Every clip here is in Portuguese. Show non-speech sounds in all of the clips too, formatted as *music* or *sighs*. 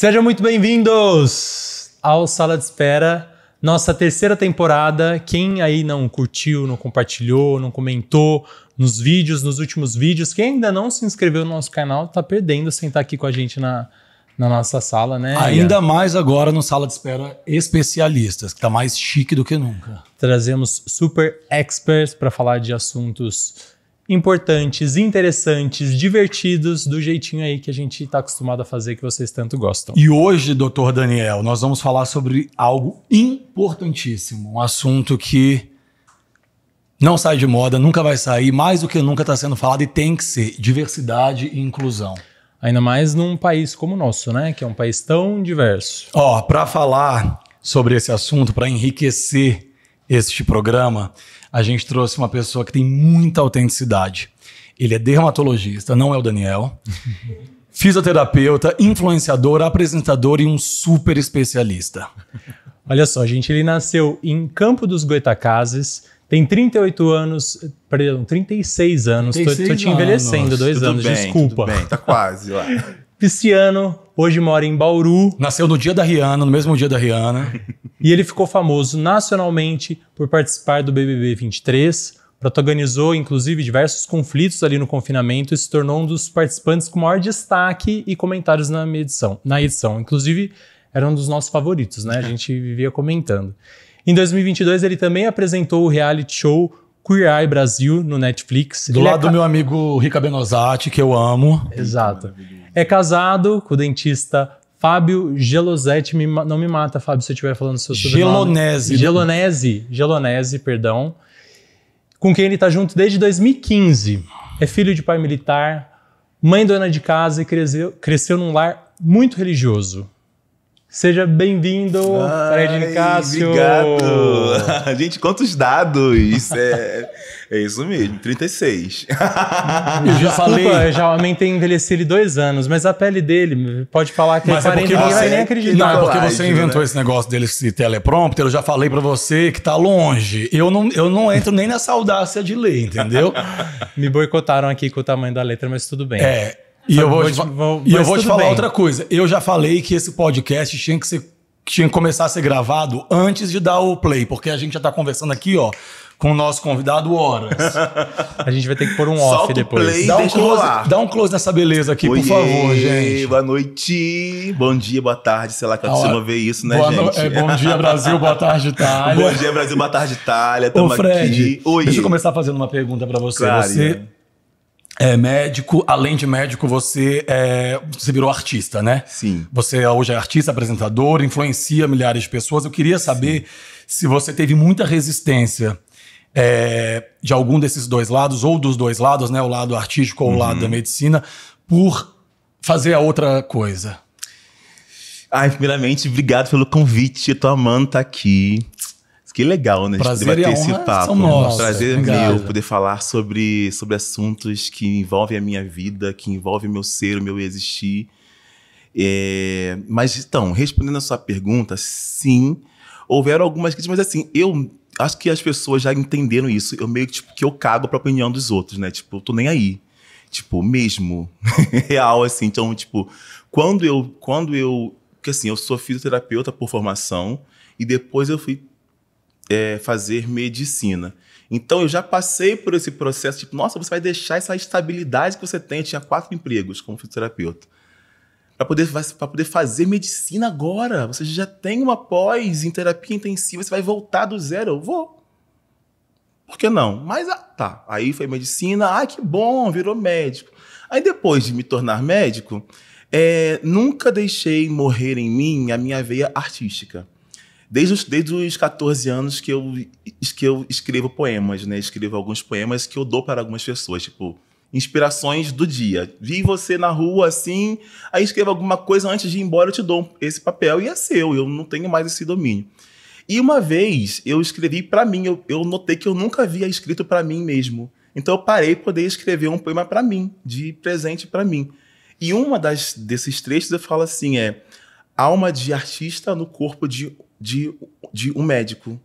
Sejam muito bem-vindos ao Sala de Espera, nossa terceira temporada. Quem aí não curtiu, não compartilhou, não comentou nos vídeos, nos últimos vídeos, quem ainda não se inscreveu no nosso canal, tá perdendo sentar aqui com a gente na, na nossa sala, né? Ainda mais agora no Sala de Espera Especialistas, que tá mais chique do que nunca. Trazemos super experts para falar de assuntos importantes, interessantes, divertidos, do jeitinho aí que a gente está acostumado a fazer, que vocês tanto gostam. E hoje, doutor Daniel, nós vamos falar sobre algo importantíssimo, um assunto que não sai de moda, nunca vai sair, mais do que nunca está sendo falado e tem que ser diversidade e inclusão. Ainda mais num país como o nosso, né? Que é um país tão diverso. Ó, para falar sobre esse assunto, para enriquecer este programa, a gente trouxe uma pessoa que tem muita autenticidade. Ele é dermatologista, não é o Daniel. *laughs* fisioterapeuta, influenciador, apresentador e um super especialista. Olha só, gente, ele nasceu em Campo dos Goitacazes, tem 38 anos, perdão, 36 anos, 36 tô, tô te envelhecendo anos. dois tudo anos, bem, desculpa. Tudo bem, tá quase lá. *laughs* Pisciano, Hoje mora em Bauru. Nasceu no dia da Rihanna, no mesmo dia da Rihanna. *laughs* e ele ficou famoso nacionalmente por participar do BBB 23, protagonizou inclusive diversos conflitos ali no confinamento e se tornou um dos participantes com maior destaque e comentários na edição. Na edição. Inclusive, era um dos nossos favoritos, né? A gente *laughs* vivia comentando. Em 2022, ele também apresentou o reality show Queer Eye Brasil no Netflix. Do ele é lado é... do meu amigo Rica Benosati, que eu amo. Exato é casado com o dentista Fábio Gelosetti. Me, não me mata, Fábio, se eu estiver falando seu sobrenome. Gelonese. Gelonese, Gelonese, perdão. Com quem ele está junto desde 2015. É filho de pai militar, mãe dona de casa e cresceu, cresceu num lar muito religioso. Seja bem-vindo, Fred Cássio. Obrigado. *laughs* Gente, quantos dados? Isso é, é isso mesmo, 36. *laughs* Eu já falei. Desculpa, eu já aumentei envelheci ele dois anos, mas a pele dele, pode falar que é mas é 40, porque ninguém vai nem acreditar. Não, é porque você inventou né? esse negócio dele, de teleprompter, eu já falei para você que tá longe. Eu não, eu não entro nem nessa audácia de ler, entendeu? *laughs* Me boicotaram aqui com o tamanho da letra, mas tudo bem. É. E eu vou, te, vou, e vou te falar bem. outra coisa. Eu já falei que esse podcast tinha que, ser, tinha que começar a ser gravado antes de dar o play, porque a gente já tá conversando aqui, ó, com o nosso convidado horas. *laughs* a gente vai ter que pôr um Solta off depois. Play, dá, um close, dá um close nessa beleza aqui, Oiê, por favor, gente. Boa noite, bom dia, boa tarde, sei lá que eu não vê isso, né, boa gente? No, é, bom dia, Brasil, boa tarde, *laughs* Itália. bom dia, Brasil, boa tarde, Itália. Tamo Ô, Fred, aqui. Oiê. deixa eu começar fazendo uma pergunta para você. Claro, você é médico, além de médico, você, é, você virou artista, né? Sim. Você hoje é artista, apresentador, influencia milhares de pessoas. Eu queria saber Sim. se você teve muita resistência é, de algum desses dois lados, ou dos dois lados, né? O lado artístico ou uhum. o lado uhum. da medicina, por fazer a outra coisa. Ai, primeiramente, obrigado pelo convite. Eu tô amando estar tá aqui que legal, né? Prazer debater esse papo. Nossa, Prazer né? meu poder falar sobre, sobre assuntos que envolvem a minha vida, que envolvem meu ser, o meu existir. É, mas então, respondendo a sua pergunta, sim, houveram algumas críticas, mas assim, eu acho que as pessoas já entenderam isso. Eu meio que, tipo, que eu cago pra opinião dos outros, né? Tipo, eu tô nem aí. Tipo, mesmo. *laughs* Real, assim. Então, tipo, quando eu. Quando eu. Porque assim, eu sou fisioterapeuta por formação e depois eu fui é, fazer medicina. Então eu já passei por esse processo, tipo, nossa, você vai deixar essa estabilidade que você tem, eu tinha quatro empregos como fisioterapeuta, para poder, poder fazer medicina agora. Você já tem uma pós em terapia intensiva, você vai voltar do zero. Eu vou. Por que não? Mas ah, tá, aí foi medicina, ah, que bom, virou médico. Aí depois de me tornar médico, é, nunca deixei morrer em mim a minha veia artística. Desde os, desde os 14 anos que eu, que eu escrevo poemas, né? Escrevo alguns poemas que eu dou para algumas pessoas, tipo, inspirações do dia. Vi você na rua assim, aí escreva alguma coisa antes de ir embora, eu te dou esse papel e é seu, eu não tenho mais esse domínio. E uma vez eu escrevi para mim, eu, eu, notei que eu nunca havia escrito para mim mesmo. Então eu parei para poder escrever um poema para mim, de presente para mim. E uma das desses trechos eu falo assim é: alma de artista no corpo de de, de um médico,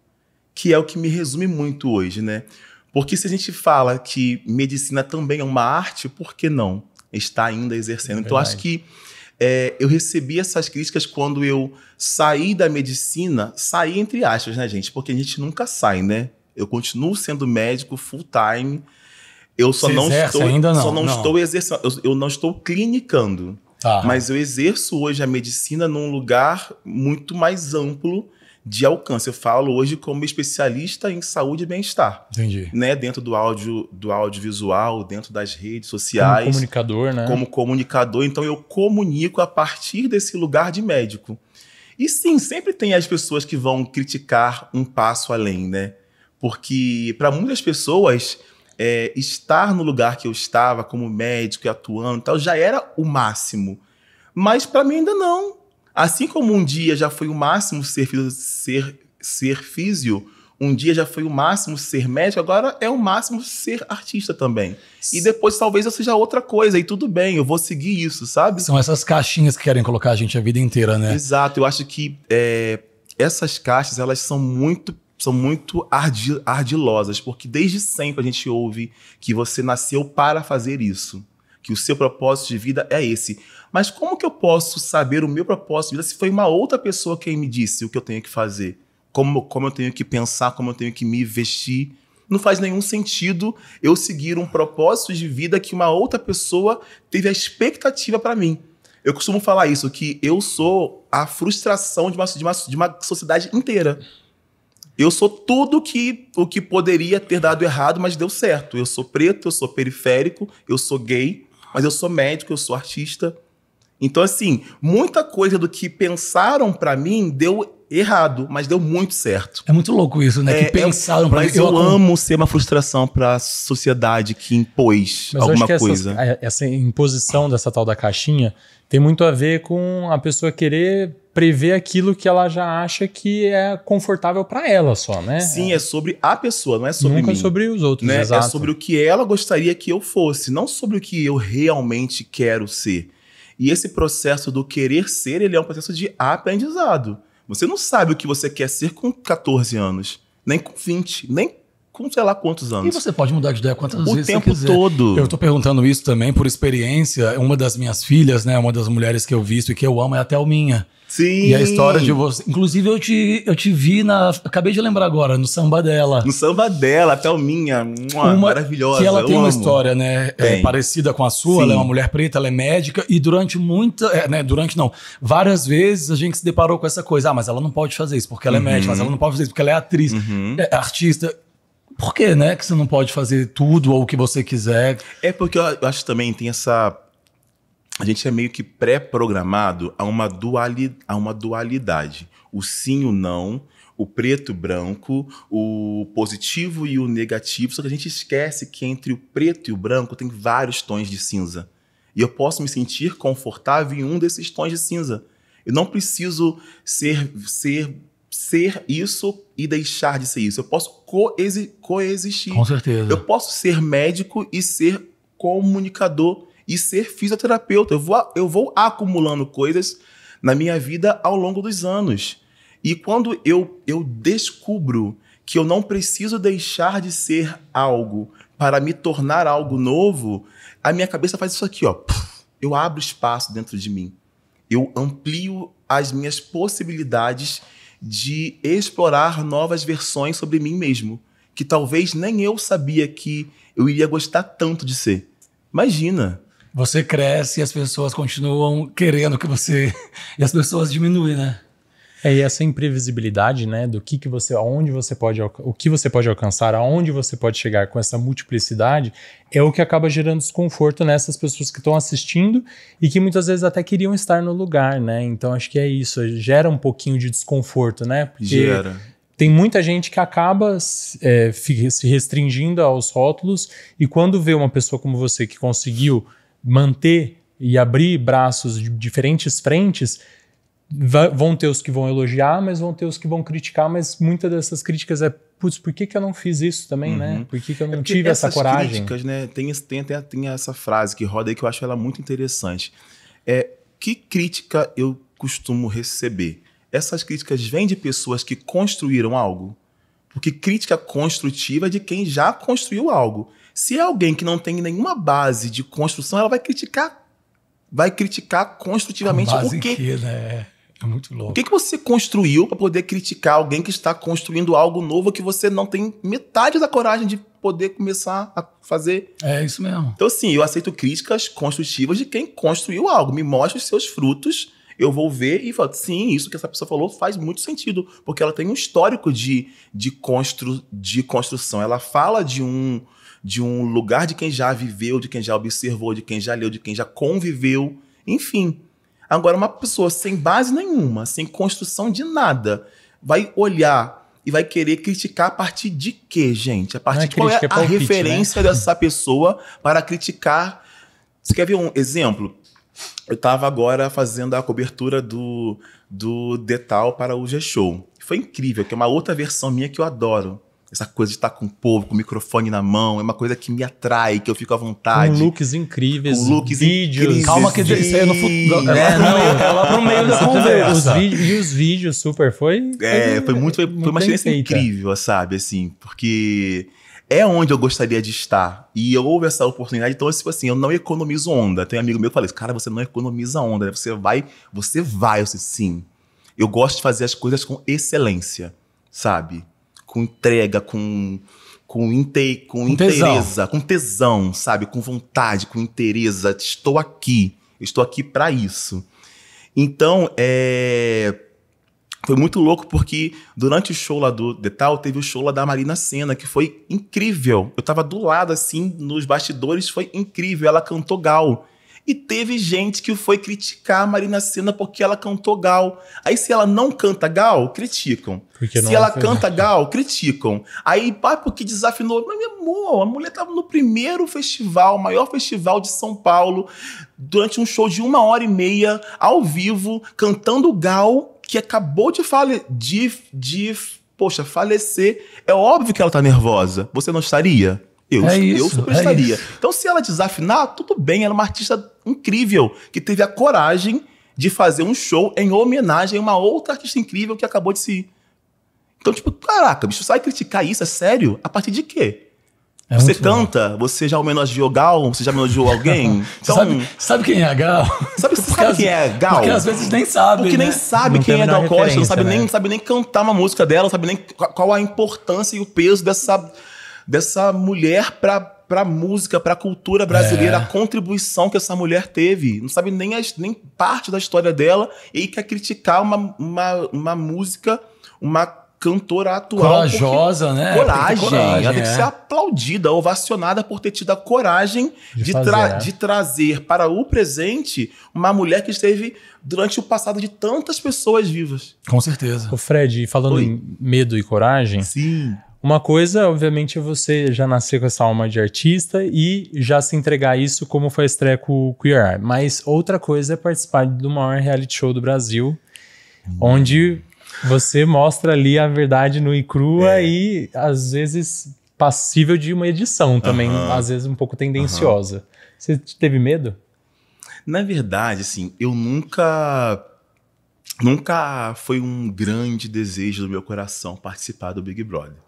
que é o que me resume muito hoje, né? Porque se a gente fala que medicina também é uma arte, por que não está ainda exercendo? É então, acho que é, eu recebi essas críticas quando eu saí da medicina, saí entre aspas, né, gente? Porque a gente nunca sai, né? Eu continuo sendo médico full time. Eu só não estou, não, só não, não. estou exercendo, eu, eu não estou clinicando. Tá. Mas eu exerço hoje a medicina num lugar muito mais amplo de alcance. Eu falo hoje como especialista em saúde e bem-estar. Entendi. Né? Dentro do áudio, do audiovisual, dentro das redes sociais. Como comunicador, né? Como comunicador. Então eu comunico a partir desse lugar de médico. E sim, sempre tem as pessoas que vão criticar um passo além, né? Porque para muitas pessoas é, estar no lugar que eu estava como médico e atuando tal já era o máximo. Mas para mim ainda não. Assim como um dia já foi o máximo ser, ser, ser físio, um dia já foi o máximo ser médico, agora é o máximo ser artista também. E depois talvez eu seja outra coisa, e tudo bem, eu vou seguir isso, sabe? São essas caixinhas que querem colocar a gente a vida inteira, né? Exato, eu acho que é, essas caixas, elas são muito são muito ardi ardilosas, porque desde sempre a gente ouve que você nasceu para fazer isso, que o seu propósito de vida é esse. Mas como que eu posso saber o meu propósito de vida se foi uma outra pessoa quem me disse o que eu tenho que fazer? Como, como eu tenho que pensar, como eu tenho que me vestir? Não faz nenhum sentido eu seguir um propósito de vida que uma outra pessoa teve a expectativa para mim. Eu costumo falar isso, que eu sou a frustração de uma, de uma, de uma sociedade inteira. Eu sou tudo que o que poderia ter dado errado, mas deu certo. Eu sou preto, eu sou periférico, eu sou gay, mas eu sou médico, eu sou artista. Então assim, muita coisa do que pensaram para mim deu errado, mas deu muito certo. É muito louco isso, né? É, que pensaram Mas eu, eu amo ser uma frustração para a sociedade que impôs mas alguma que coisa. Essa, é, essa imposição dessa tal da caixinha tem muito a ver com a pessoa querer prever aquilo que ela já acha que é confortável para ela só, né? Sim, é. é sobre a pessoa, não é sobre Nunca é mim. sobre os outros, né? É exato. É sobre o que ela gostaria que eu fosse, não sobre o que eu realmente quero ser. E esse processo do querer ser, ele é um processo de aprendizado. Você não sabe o que você quer ser com 14 anos, nem com 20, nem com sei lá quantos anos. E você pode mudar de ideia quantas o vezes você quiser. O tempo todo. Eu tô perguntando isso também por experiência. Uma das minhas filhas, né, uma das mulheres que eu visto e que eu amo é a Thelminha. Sim. E a história de você. Inclusive, eu te, eu te vi na. Acabei de lembrar agora, no samba dela. No samba dela, a Thelminha. Uma, uma maravilhosa. Que ela tem amo. uma história, né? É, parecida com a sua. Sim. Ela é uma mulher preta, ela é médica. E durante muita. É, né, durante não. Várias vezes a gente se deparou com essa coisa. Ah, mas ela não pode fazer isso porque ela é uhum. é médica, mas ela não pode fazer isso porque ela é atriz, uhum. é artista. Por que, né? Que você não pode fazer tudo ou o que você quiser. É porque eu acho também tem essa a gente é meio que pré-programado a, uma duali, a uma dualidade. O sim e o não, o preto e branco, o positivo e o negativo. Só que a gente esquece que entre o preto e o branco tem vários tons de cinza. E eu posso me sentir confortável em um desses tons de cinza. Eu não preciso ser, ser, ser isso e deixar de ser isso. Eu posso coexi coexistir. Com certeza. Eu posso ser médico e ser comunicador e ser fisioterapeuta. Eu vou, eu vou acumulando coisas na minha vida ao longo dos anos. E quando eu, eu descubro que eu não preciso deixar de ser algo para me tornar algo novo, a minha cabeça faz isso aqui, ó. Eu abro espaço dentro de mim. Eu amplio as minhas possibilidades de explorar novas versões sobre mim mesmo, que talvez nem eu sabia que eu iria gostar tanto de ser. Imagina, você cresce e as pessoas continuam querendo que você. *laughs* e as pessoas diminuem, né? É, e essa imprevisibilidade, né, do que, que você, aonde você pode, o que você pode alcançar, aonde você pode chegar com essa multiplicidade, é o que acaba gerando desconforto nessas pessoas que estão assistindo e que muitas vezes até queriam estar no lugar, né? Então acho que é isso, gera um pouquinho de desconforto, né? Porque gera. Tem muita gente que acaba é, se restringindo aos rótulos e quando vê uma pessoa como você que conseguiu manter e abrir braços de diferentes frentes, vão ter os que vão elogiar, mas vão ter os que vão criticar, mas muitas dessas críticas é putz, por que, que eu não fiz isso também, né? uhum. né? Por que, que eu é não é tive essa coragem? Críticas, né, tem, tem, tem, tem essa frase que roda aí que eu acho ela muito interessante. É, que crítica eu costumo receber? Essas críticas vêm de pessoas que construíram algo? Porque crítica construtiva é de quem já construiu algo. Se é alguém que não tem nenhuma base de construção, ela vai criticar. Vai criticar construtivamente a base o quê? Que, né? É, é muito louco. O que, que você construiu para poder criticar alguém que está construindo algo novo que você não tem metade da coragem de poder começar a fazer? É isso mesmo. Então, sim, eu aceito críticas construtivas de quem construiu algo. Me mostra os seus frutos, eu vou ver e falo, sim, isso que essa pessoa falou faz muito sentido, porque ela tem um histórico de, de, constru, de construção. Ela fala de um de um lugar de quem já viveu, de quem já observou, de quem já leu, de quem já conviveu, enfim. Agora, uma pessoa sem base nenhuma, sem construção de nada, vai olhar e vai querer criticar a partir de quê, gente? A partir é de qual é crítica, é, a palpite, né? referência né? dessa pessoa para criticar? Você quer ver um exemplo? Eu estava agora fazendo a cobertura do, do Detal para o G-Show. Foi incrível, que é uma outra versão minha que eu adoro. Essa coisa de estar tá com o povo, com o microfone na mão, é uma coisa que me atrai, que eu fico à vontade. Com looks incríveis, com looks vídeos. Incríveis, Calma que isso aí é no futuro. É, é não, lá pro meio da conversa. Os vídeos, e os vídeos super, foi... É, foi é, foi muito, foi, foi uma experiência feita. incrível, sabe, assim, porque é onde eu gostaria de estar. E houve essa oportunidade, então, tipo assim, eu não economizo onda. Tem um amigo meu que fala isso, cara, você não economiza onda, Você vai, você vai. Eu disse, sim. Eu gosto de fazer as coisas com excelência, sabe? com entrega, com com, inte, com, com interesa, com tesão, sabe? Com vontade, com interesa. Estou aqui, estou aqui para isso. Então, é... foi muito louco porque durante o show lá do Detal, teve o show lá da Marina Senna, que foi incrível. Eu tava do lado, assim, nos bastidores, foi incrível. Ela cantou Gal. E teve gente que foi criticar a Marina Senna porque ela cantou Gal. Aí, se ela não canta Gal, criticam. Porque se é ela assim. canta Gal, criticam. Aí, pai, porque desafinou. Mas, meu amor, a mulher estava no primeiro festival, maior festival de São Paulo, durante um show de uma hora e meia, ao vivo, cantando Gal, que acabou de falar. De, de, poxa, falecer. É óbvio que ela está nervosa. Você não estaria? Eu, é eu superestaria. É então, se ela desafinar, tudo bem, ela é uma artista incrível, que teve a coragem de fazer um show em homenagem a uma outra artista incrível que acabou de se. Então, tipo, caraca, bicho, sai criticar isso, é sério? A partir de quê? É você canta? Bom. Você já homenageou Gal? Você já homenageou alguém? *laughs* Então, sabe, sabe, quem é Gal? Sabe, sabe caso, quem é Gal? Porque às vezes nem sabe. Porque né? nem sabe não quem é Gal Costa, não sabe, né? nem, não sabe nem cantar uma música dela, não sabe nem qual a importância e o peso dessa dessa mulher para para música, para cultura brasileira, é. a contribuição que essa mulher teve. Não sabe nem, as, nem parte da história dela e quer criticar uma, uma, uma música, uma cantora atual. Corajosa, porque... né? Coragem. Tem coragem. Ela tem que é. ser aplaudida, ovacionada por ter tido a coragem de, de, tra é. de trazer para o presente uma mulher que esteve durante o passado de tantas pessoas vivas. Com certeza. O Fred, falando Oi. em medo e coragem. Sim. Uma coisa, obviamente, é você já nascer com essa alma de artista e já se entregar a isso, como foi a estreia com o Queer Eye. Mas outra coisa é participar do maior reality show do Brasil, hum. onde você mostra ali a verdade nua e crua é. e, às vezes, passível de uma edição também, às vezes um pouco tendenciosa. Você teve medo? Na verdade, assim, eu nunca nunca foi um grande desejo do meu coração participar do Big Brother.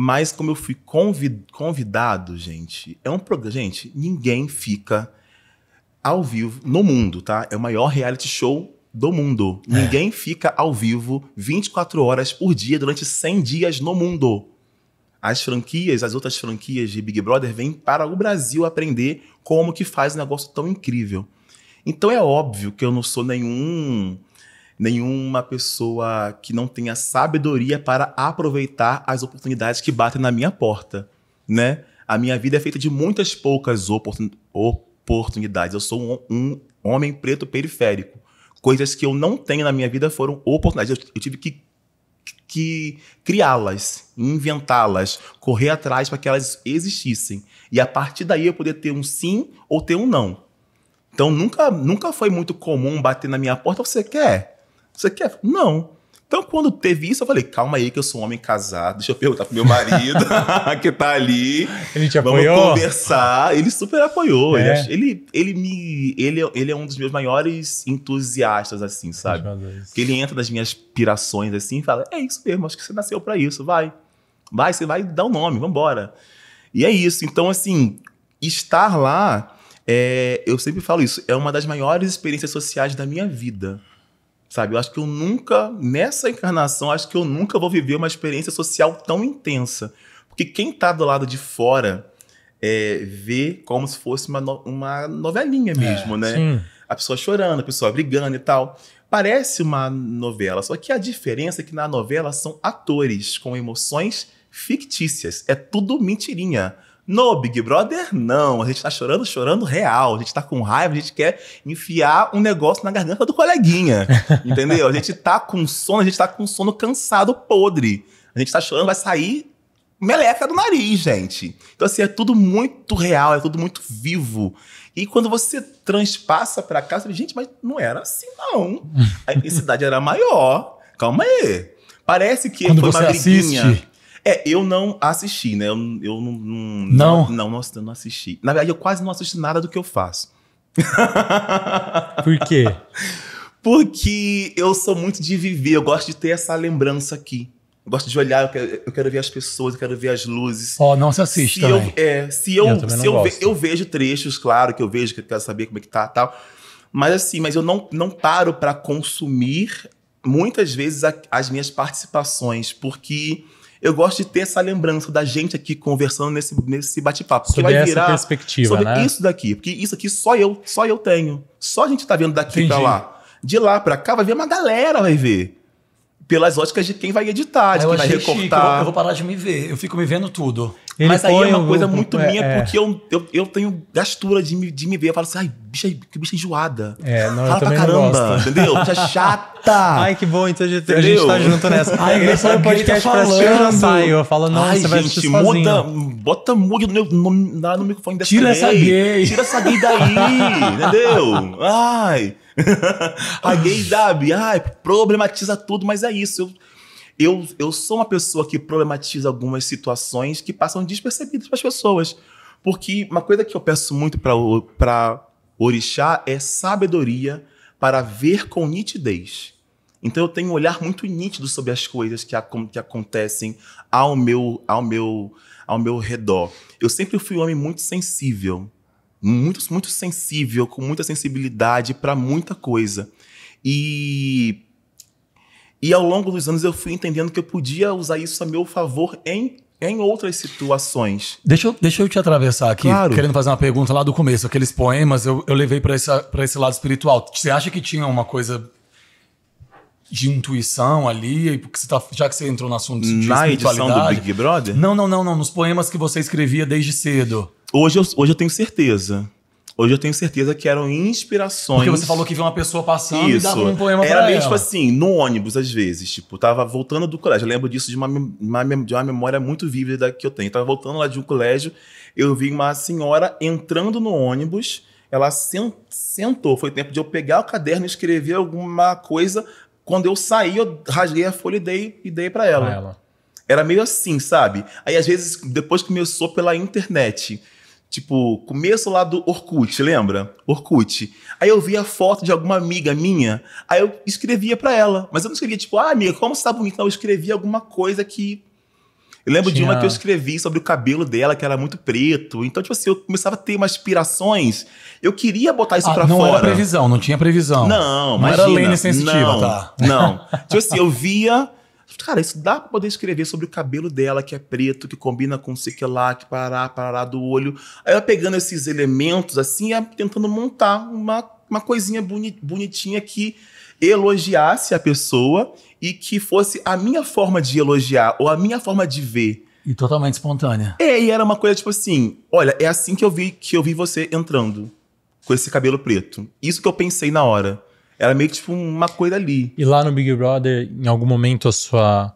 Mas como eu fui convidado, gente, é um programa. Gente, ninguém fica ao vivo no mundo, tá? É o maior reality show do mundo. É. Ninguém fica ao vivo 24 horas por dia durante 100 dias no mundo. As franquias, as outras franquias de Big Brother vêm para o Brasil aprender como que faz um negócio tão incrível. Então é óbvio que eu não sou nenhum nenhuma pessoa que não tenha sabedoria para aproveitar as oportunidades que batem na minha porta, né? A minha vida é feita de muitas poucas oportun oportunidades. Eu sou um, um, homem preto periférico. Coisas que eu não tenho na minha vida foram oportunidades. Eu, eu tive que, que criá-las, inventá-las, correr atrás para que elas existissem. E a partir daí eu poder ter um sim ou ter um não. Então nunca, nunca foi muito comum bater na minha porta, você quer? Você quer? Não. Então, quando teve isso, eu falei, calma aí que eu sou um homem casado, deixa eu perguntar pro meu marido *laughs* *laughs* que tá ali. Ele te apoiou? Vamos conversar. Ele super apoiou. É. Ele, ele, ele, me, ele, ele é um dos meus maiores entusiastas, assim, sabe? Porque ele entra nas minhas pirações, assim, e fala, é isso mesmo, acho que você nasceu para isso, vai. Vai, você vai dar o um nome, vambora. E é isso. Então, assim, estar lá, é, eu sempre falo isso, é uma das maiores experiências sociais da minha vida. Sabe? Eu acho que eu nunca, nessa encarnação, acho que eu nunca vou viver uma experiência social tão intensa. Porque quem está do lado de fora é, vê como se fosse uma, no, uma novelinha é, mesmo, é, né? Sim. A pessoa chorando, a pessoa brigando e tal. Parece uma novela, só que a diferença é que na novela são atores com emoções fictícias. É tudo mentirinha. No Big Brother, não. A gente tá chorando, chorando real. A gente tá com raiva, a gente quer enfiar um negócio na garganta do coleguinha. *laughs* entendeu? A gente tá com sono, a gente tá com sono cansado, podre. A gente tá chorando, vai sair meleca do nariz, gente. Então, assim, é tudo muito real, é tudo muito vivo. E quando você transpassa para cá, você fala, gente, mas não era assim, não. *laughs* A intensidade era maior. Calma aí. Parece que quando foi uma briguinha. Assiste é, eu não assisti, né? Eu, eu não, não. Não? Não, nossa, eu não assisti. Na verdade, eu quase não assisto nada do que eu faço. Por quê? *laughs* Porque eu sou muito de viver, eu gosto de ter essa lembrança aqui. Eu gosto de olhar, eu quero, eu quero ver as pessoas, eu quero ver as luzes. Ó, oh, não se assiste se Eu, é, se eu, eu se eu, ve, eu, vejo trechos, claro, que eu vejo, que eu quero saber como é que tá tal. Mas assim, mas eu não, não paro para consumir muitas vezes a, as minhas participações, porque eu gosto de ter essa lembrança da gente aqui conversando nesse, nesse bate-papo. Sobre vai virar essa perspectiva, sobre né? isso daqui. Porque isso aqui só eu, só eu tenho. Só a gente tá vendo daqui Entendi. pra lá. De lá pra cá vai ver uma galera, vai ver. Pelas óticas de quem vai editar, de quem vai recortar. Chique, eu, eu vou parar de me ver. Eu fico me vendo tudo. Ele Mas aí é uma coisa muito é, minha, é. porque eu, eu, eu, tenho gastura de me, de me ver. Eu falo assim, ai, bicha, que bicha enjoada. É, não, Fala pra caramba, entendeu? Bicha *laughs* chata. Ai, que bom, então a gente, entendeu? a gente tá junto nessa. Ai, eu só podcast tá pra eu já saio. Eu falo, não, ai, você gente, vai assistir muda, sozinho. Bota muda no, no, no, no microfone dessa Tira essa gay. Tira essa gay daí, *laughs* entendeu? Ai. *laughs* a gay, Dabi, ai, problematiza tudo, mas é isso. Eu, eu, eu sou uma pessoa que problematiza algumas situações que passam despercebidas para as pessoas. Porque uma coisa que eu peço muito para Orixá é sabedoria para ver com nitidez. Então eu tenho um olhar muito nítido sobre as coisas que, a, que acontecem ao meu, ao, meu, ao meu redor. Eu sempre fui um homem muito sensível, muito, muito sensível, com muita sensibilidade para muita coisa. E e ao longo dos anos eu fui entendendo que eu podia usar isso a meu favor em em outras situações. Deixa eu, deixa eu te atravessar aqui, claro. querendo fazer uma pergunta lá do começo. Aqueles poemas eu, eu levei para esse lado espiritual. Você acha que tinha uma coisa de intuição ali? Porque tá, já que você entrou no assunto de Na edição do Big Brother? Não, não, não, não. Nos poemas que você escrevia desde cedo. Hoje eu, hoje eu tenho certeza. Hoje eu tenho certeza que eram inspirações. Porque você falou que viu uma pessoa passando Isso. e dava um poema Era meio ela. tipo assim, no ônibus, às vezes. Tipo, tava voltando do colégio. Eu lembro disso de uma, de uma memória muito vívida que eu tenho. Eu tava voltando lá de um colégio, eu vi uma senhora entrando no ônibus. Ela sentou. Foi tempo de eu pegar o caderno e escrever alguma coisa. Quando eu saí, eu rasguei a folha e dei, e dei para ela. ela. Era meio assim, sabe? Aí, às vezes, depois começou pela internet. Tipo, começo lá do Orkut, lembra? Orkut. Aí eu via foto de alguma amiga minha, aí eu escrevia para ela. Mas eu não escrevia, tipo, ah, amiga, como você tá bonita? Não, eu escrevia alguma coisa que. Eu lembro Tinha. de uma que eu escrevi sobre o cabelo dela, que era muito preto. Então, tipo assim, eu começava a ter umas aspirações. Eu queria botar isso ah, pra não fora. Não era previsão, não tinha previsão. Não, não era lei sensitiva, tá? Não. tipo assim, eu via Cara, isso dá pra poder escrever sobre o cabelo dela, que é preto, que combina com sei que lá, que parar parar do olho. Aí ela pegando esses elementos, assim, tentando montar uma, uma coisinha bonitinha que elogiasse a pessoa e que fosse a minha forma de elogiar ou a minha forma de ver. E totalmente espontânea. É, e era uma coisa tipo assim: olha, é assim que eu vi que eu vi você entrando com esse cabelo preto. Isso que eu pensei na hora. Era meio que tipo uma coisa ali. E lá no Big Brother, em algum momento a sua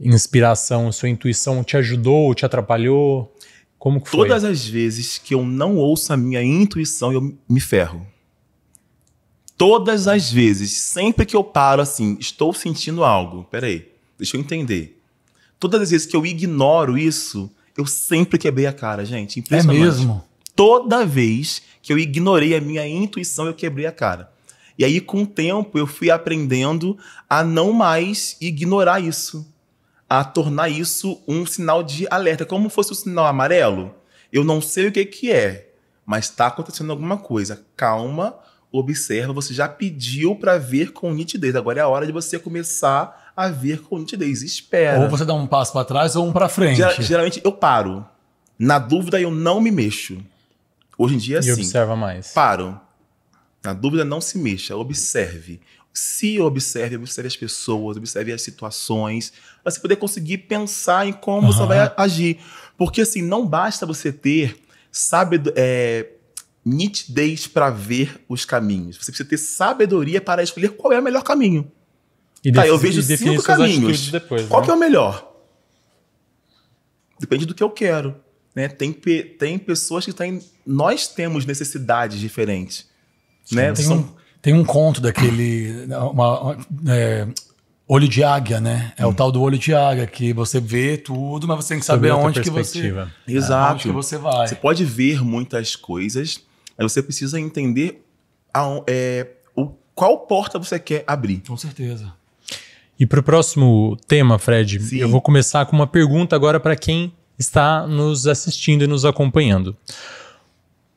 inspiração, a sua intuição te ajudou, te atrapalhou? Como que foi? Todas as vezes que eu não ouço a minha intuição, eu me ferro. Todas as vezes, sempre que eu paro assim, estou sentindo algo, peraí, deixa eu entender. Todas as vezes que eu ignoro isso, eu sempre quebrei a cara, gente. É mesmo? Toda vez que eu ignorei a minha intuição, eu quebrei a cara. E aí, com o tempo, eu fui aprendendo a não mais ignorar isso, a tornar isso um sinal de alerta, como fosse o um sinal amarelo. Eu não sei o que, que é, mas está acontecendo alguma coisa. Calma, observa. Você já pediu para ver com nitidez. Agora é a hora de você começar a ver com nitidez. Espera. Ou você dá um passo para trás ou um para frente. Ger geralmente eu paro. Na dúvida eu não me mexo. Hoje em dia, e sim. E observa mais. Paro na dúvida, não se mexa, observe. Se observe, observe as pessoas, observe as situações, para você poder conseguir pensar em como uhum. você vai agir. Porque, assim, não basta você ter, sabe, é, nitidez para ver os caminhos. Você precisa ter sabedoria para escolher qual é o melhor caminho. E tá, eu vejo cinco caminhos. Depois, qual né? que é o melhor? Depende do que eu quero. Né? Tem, tem pessoas que têm. Nós temos necessidades diferentes. Né? Tem, São... um, tem um conto daquele. Uma, é, olho de águia, né? É hum. o tal do olho de águia, que você vê tudo, mas você tem que saber aonde que você. É, Exato. onde que você vai. Você pode ver muitas coisas, mas você precisa entender a, é, o, qual porta você quer abrir. Com certeza. E para o próximo tema, Fred, Sim. eu vou começar com uma pergunta agora para quem está nos assistindo e nos acompanhando.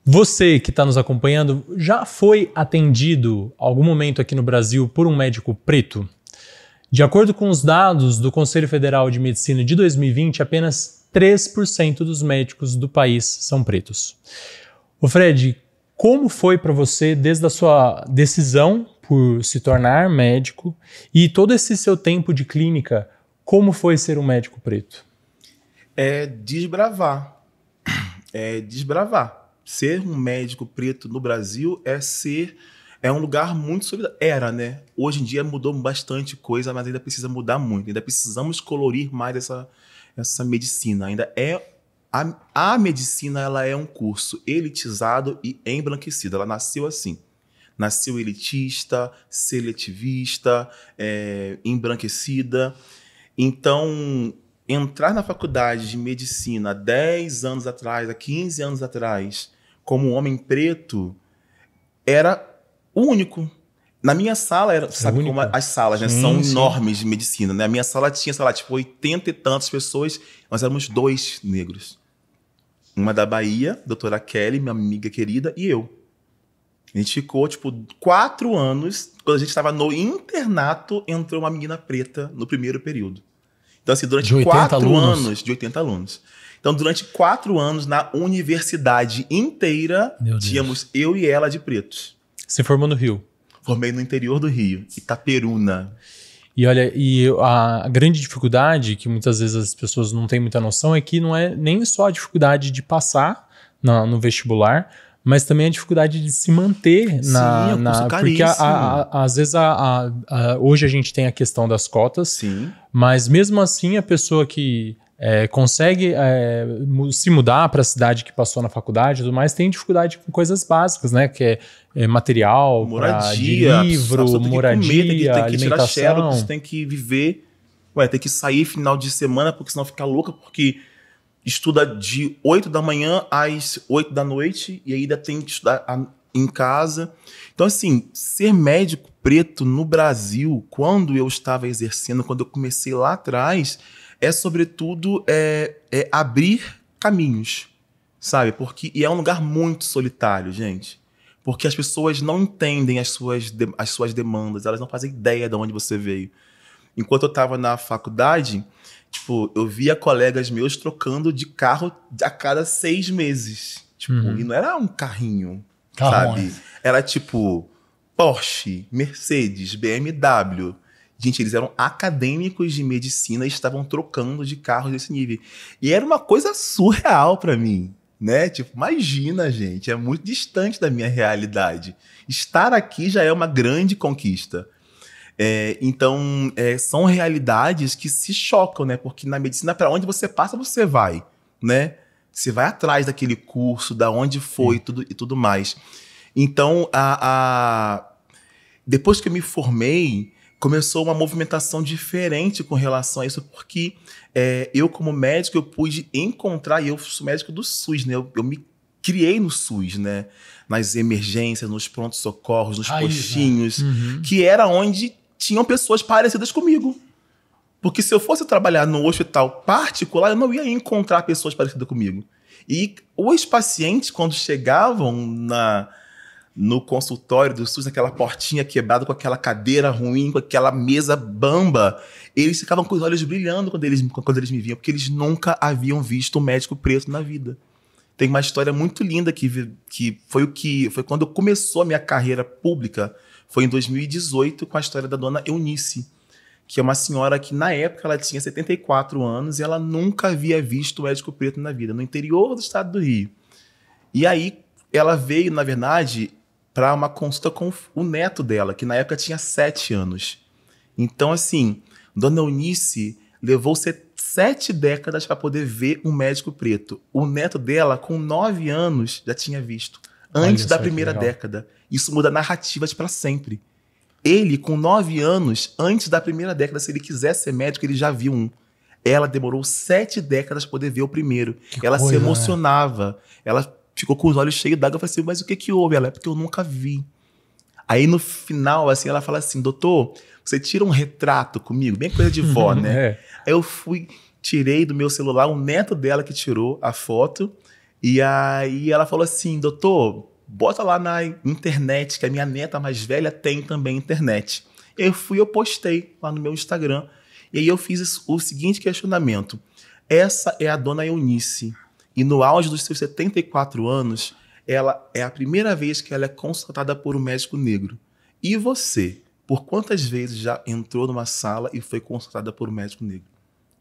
Você que está nos acompanhando já foi atendido algum momento aqui no Brasil por um médico preto? De acordo com os dados do Conselho Federal de Medicina de 2020, apenas 3% dos médicos do país são pretos. O Fred, como foi para você desde a sua decisão por se tornar médico e todo esse seu tempo de clínica, como foi ser um médico preto? É desbravar. É desbravar Ser um médico preto no Brasil é ser é um lugar muito Era, né? Hoje em dia mudou bastante coisa, mas ainda precisa mudar muito. Ainda precisamos colorir mais essa, essa medicina. Ainda é. A, a medicina ela é um curso elitizado e embranquecido. Ela nasceu assim. Nasceu elitista, seletivista, é, embranquecida. Então, entrar na faculdade de medicina 10 anos atrás, há 15 anos atrás, como um homem preto, era único. Na minha sala, era, sabe é como as salas, né? Sim, São sim. enormes de medicina, né? A minha sala tinha, sei lá, tipo, 80 e tantas pessoas. Nós éramos dois negros. Uma da Bahia, doutora Kelly, minha amiga querida, e eu. A gente ficou, tipo, quatro anos. Quando a gente estava no internato, entrou uma menina preta no primeiro período. Então, assim, durante quatro alunos. anos, de 80 alunos. Então, durante quatro anos, na universidade inteira, tínhamos eu e ela de pretos. Você formou no Rio? Formei no interior do Rio, Itaperuna. E olha, e a grande dificuldade que muitas vezes as pessoas não têm muita noção é que não é nem só a dificuldade de passar na, no vestibular, mas também a dificuldade de se manter Sim, na, é na porque a, a, às vezes a, hoje a gente tem a questão das cotas, Sim. mas mesmo assim a pessoa que é, consegue é, se mudar para a cidade que passou na faculdade e tudo mais, tem dificuldade com coisas básicas, né? Que é, é material, moradia, pra, livro, moradia, tem que comer, tem que, tem que tirar tem que viver. Ué, tem que sair final de semana, porque senão fica louca, porque estuda de 8 da manhã às 8 da noite e ainda tem que estudar a, em casa. Então, assim, ser médico preto no Brasil, quando eu estava exercendo, quando eu comecei lá atrás é sobretudo é, é abrir caminhos, sabe? Porque e é um lugar muito solitário, gente, porque as pessoas não entendem as suas de, as suas demandas, elas não fazem ideia de onde você veio. Enquanto eu estava na faculdade, tipo, eu via colegas meus trocando de carro a cada seis meses, tipo, uhum. e não era um carrinho, Carrões. sabe? Era tipo Porsche, Mercedes, BMW. Gente, eles eram acadêmicos de medicina e estavam trocando de carros desse nível. E era uma coisa surreal para mim, né? Tipo, imagina, gente, é muito distante da minha realidade. Estar aqui já é uma grande conquista. É, então, é, são realidades que se chocam, né? Porque na medicina, para onde você passa, você vai, né? Você vai atrás daquele curso, da onde foi tudo, e tudo mais. Então, a, a... depois que eu me formei, começou uma movimentação diferente com relação a isso, porque é, eu, como médico, eu pude encontrar, e eu sou médico do SUS, né? Eu, eu me criei no SUS, né? Nas emergências, nos pronto socorros nos Aí, né? postinhos, uhum. que era onde tinham pessoas parecidas comigo. Porque se eu fosse trabalhar no hospital particular, eu não ia encontrar pessoas parecidas comigo. E os pacientes, quando chegavam na, no consultório do SUS, naquela portinha quebrada, com aquela cadeira ruim, com aquela mesa bamba, eles ficavam com os olhos brilhando quando eles, quando eles me viam, porque eles nunca haviam visto um médico preto na vida. Tem uma história muito linda que, que foi o que foi quando começou a minha carreira pública, foi em 2018, com a história da dona Eunice, que é uma senhora que na época ela tinha 74 anos e ela nunca havia visto um médico preto na vida, no interior do estado do Rio. E aí ela veio, na verdade, para uma consulta com o neto dela, que na época tinha sete anos. Então, assim, Dona Eunice levou sete décadas para poder ver um médico preto. O neto dela, com nove anos, já tinha visto, antes da primeira década. Isso muda narrativas para sempre. Ele, com nove anos, antes da primeira década, se ele quisesse ser médico, ele já viu um. Ela demorou sete décadas para poder ver o primeiro. Que ela coisa, se né? emocionava. Né? Ela ficou com os olhos cheios d'água. Eu falei assim, mas o que que houve? Ela é porque eu nunca vi. Aí no final, assim, ela fala assim, doutor, você tira um retrato comigo? Bem coisa de *laughs* vó, né? é. Aí eu fui, tirei do meu celular, o neto dela que tirou a foto. E aí ela falou assim, doutor, bota lá na internet, que a minha neta mais velha tem também internet. Eu fui, eu postei lá no meu Instagram. E aí eu fiz o seguinte questionamento. Essa é a dona Eunice, e no auge dos seus 74 anos, ela é a primeira vez que ela é consultada por um médico negro. E você, por quantas vezes já entrou numa sala e foi consultada por um médico negro?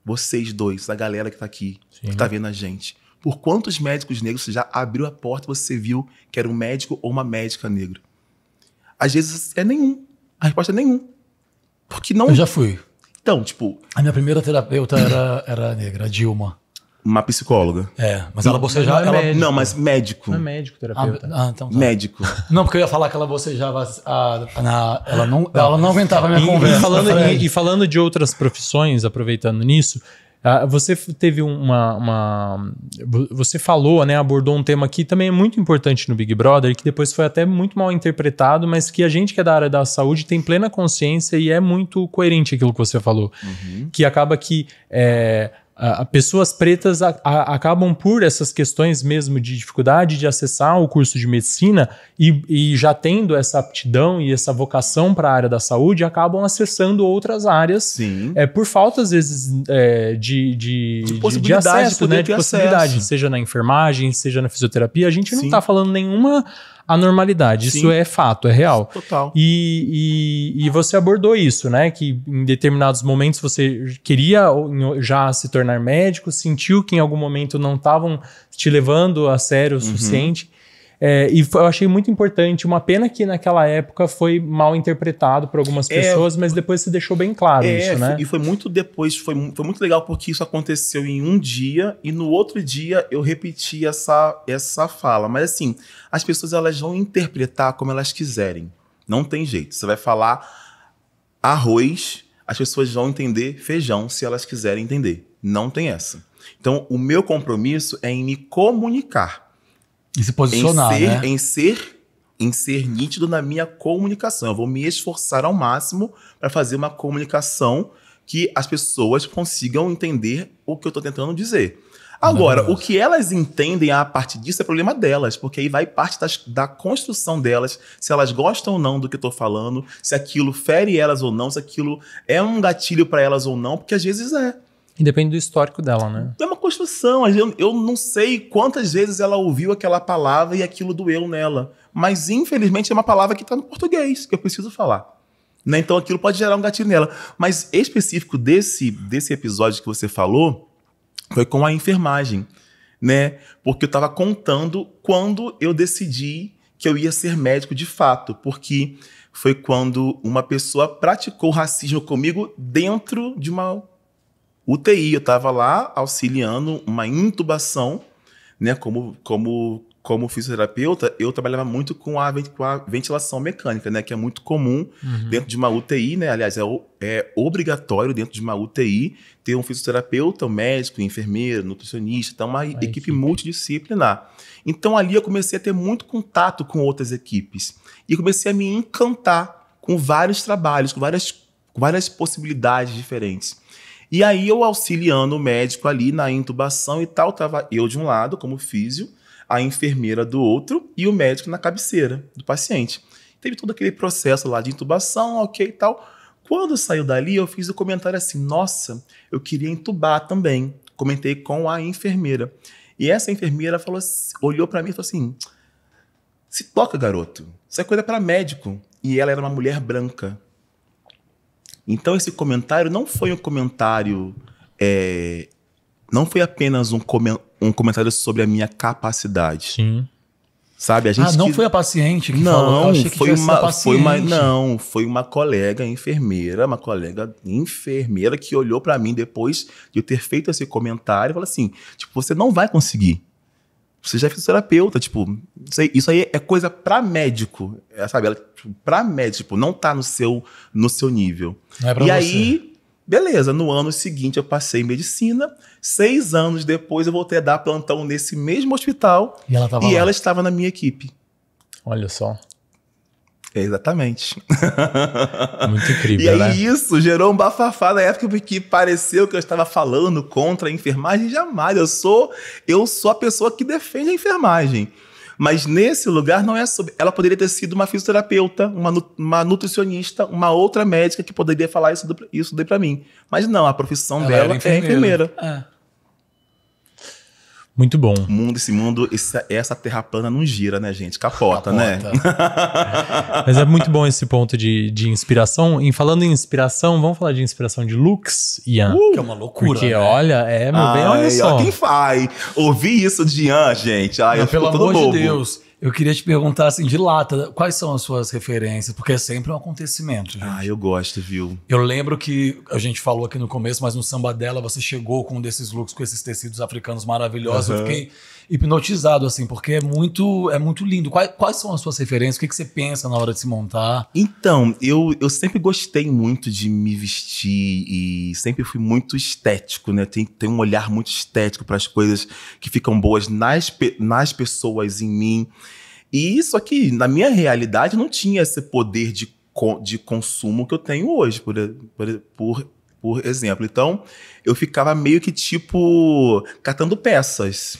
Vocês dois, a galera que está aqui, Sim. que está vendo a gente. Por quantos médicos negros você já abriu a porta e você viu que era um médico ou uma médica negra? Às vezes é nenhum. A resposta é nenhum. Porque não. Eu já fui. Então, tipo. A minha primeira terapeuta era, era negra, a Dilma uma psicóloga. É, mas ela bocejava. Não, é ela, não mas é médico. Não é médico, terapeuta. Ah, ah então tá. Médico. *laughs* Não, porque eu ia falar que ela bocejava. A, na, ela, não, ela não aguentava a minha e, conversa. E falando, e, e falando, de outras profissões, aproveitando nisso. Ah, você teve uma, uma, Você falou, né? Abordou um tema que também é muito importante no Big Brother, que depois foi até muito mal interpretado, mas que a gente que é da área da saúde tem plena consciência e é muito coerente aquilo que você falou. Uhum. Que acaba que. É, ah, ah, pessoas pretas a, a, acabam por essas questões mesmo de dificuldade de acessar o curso de medicina e, e já tendo essa aptidão e essa vocação para a área da saúde, acabam acessando outras áreas Sim. É, por falta, às vezes, é, de, de, de, possibilidade de acesso, né, de né? De possibilidade, acesso. seja na enfermagem, seja na fisioterapia. A gente não está falando nenhuma à normalidade. Sim. Isso é fato, é real. Total. E, e, e, você abordou isso, né? Que em determinados momentos você queria já se tornar médico, sentiu que em algum momento não estavam te levando a sério o uhum. suficiente. É, e foi, eu achei muito importante. Uma pena que naquela época foi mal interpretado por algumas é, pessoas, é, mas depois se deixou bem claro é, isso, né? E foi muito depois, foi, foi muito legal porque isso aconteceu em um dia e no outro dia eu repeti essa, essa fala. Mas assim, as pessoas elas vão interpretar como elas quiserem. Não tem jeito. Você vai falar arroz, as pessoas vão entender feijão se elas quiserem entender. Não tem essa. Então, o meu compromisso é em me comunicar. E se posicionar, em ser, né? Em ser, em ser nítido na minha comunicação. Eu vou me esforçar ao máximo para fazer uma comunicação que as pessoas consigam entender o que eu estou tentando dizer. Agora, o que elas entendem a partir disso é problema delas, porque aí vai parte das, da construção delas, se elas gostam ou não do que eu estou falando, se aquilo fere elas ou não, se aquilo é um gatilho para elas ou não, porque às vezes é. E depende do histórico dela, né? É uma construção. Eu, eu não sei quantas vezes ela ouviu aquela palavra e aquilo doeu nela. Mas, infelizmente, é uma palavra que está no português, que eu preciso falar. Né? Então, aquilo pode gerar um gatilho nela. Mas, específico desse, desse episódio que você falou, foi com a enfermagem. Né? Porque eu estava contando quando eu decidi que eu ia ser médico de fato, porque foi quando uma pessoa praticou racismo comigo dentro de uma UTI, eu estava lá auxiliando uma intubação, né? Como, como, como fisioterapeuta, eu trabalhava muito com a, com a ventilação mecânica, né? Que é muito comum uhum. dentro de uma UTI, né? Aliás, é, é obrigatório dentro de uma UTI ter um fisioterapeuta, um médico, um enfermeiro, um nutricionista, então uma Vai equipe, equipe multidisciplinar. Então ali eu comecei a ter muito contato com outras equipes e comecei a me encantar com vários trabalhos, com várias, com várias possibilidades diferentes. E aí eu auxiliando o médico ali na intubação e tal, tava eu de um lado como físio, a enfermeira do outro e o médico na cabeceira do paciente. Teve todo aquele processo lá de intubação, ok e tal. Quando saiu dali, eu fiz o comentário assim: nossa, eu queria intubar também. Comentei com a enfermeira. E essa enfermeira falou, assim, olhou para mim e falou assim: se toca, garoto, isso é coisa para médico. E ela era uma mulher branca. Então esse comentário não foi um comentário, é, não foi apenas um, um comentário sobre a minha capacidade. Sim. Sabe, a gente ah, não que... foi a paciente que não, falou. Não, foi uma, foi uma, não, foi uma colega enfermeira, uma colega enfermeira que olhou para mim depois de eu ter feito esse comentário e falou assim, tipo, você não vai conseguir. Você já é fisioterapeuta, tipo, isso aí, isso aí é coisa para médico, é, sabe? Ela, tipo, pra médico, tipo, não tá no seu, no seu nível. É e você. aí, beleza, no ano seguinte eu passei em medicina, seis anos depois eu voltei a dar plantão nesse mesmo hospital e ela, e ela estava na minha equipe. Olha só. Exatamente. *laughs* Muito incrível, e né? E isso gerou um bafafá na época porque pareceu que eu estava falando contra a enfermagem. Jamais. Eu sou, eu sou a pessoa que defende a enfermagem. Mas nesse lugar não é sobre. Ela poderia ter sido uma fisioterapeuta, uma, uma nutricionista, uma outra médica que poderia falar isso, do, isso daí para mim. Mas não, a profissão ela dela é enfermeira. É enfermeira. É. Muito bom. Mundo, esse mundo, essa, essa terra plana não gira, né, gente? Capota, né? Capota. né? Mas é muito bom esse ponto de, de inspiração. E falando em inspiração, vamos falar de inspiração de Lux, Ian. Uh, que é uma loucura. Porque, né? olha, é, meu Ai, bem, olha só. Ó, quem faz? ouvi isso de Ian, gente. Ai, Mas, eu pelo amor bobo. de Deus. Eu queria te perguntar, assim, de lata, quais são as suas referências? Porque é sempre um acontecimento. Gente. Ah, eu gosto, viu? Eu lembro que a gente falou aqui no começo, mas no samba dela você chegou com um desses looks, com esses tecidos africanos maravilhosos. Uhum. Eu fiquei hipnotizado, assim, porque é muito, é muito lindo. Quais, quais são as suas referências? O que, que você pensa na hora de se montar? Então, eu, eu sempre gostei muito de me vestir e sempre fui muito estético, né? Tem, tem um olhar muito estético para as coisas que ficam boas nas, nas pessoas, em mim. E isso aqui, na minha realidade, não tinha esse poder de, de consumo que eu tenho hoje, por, por, por por exemplo. Então, eu ficava meio que tipo catando peças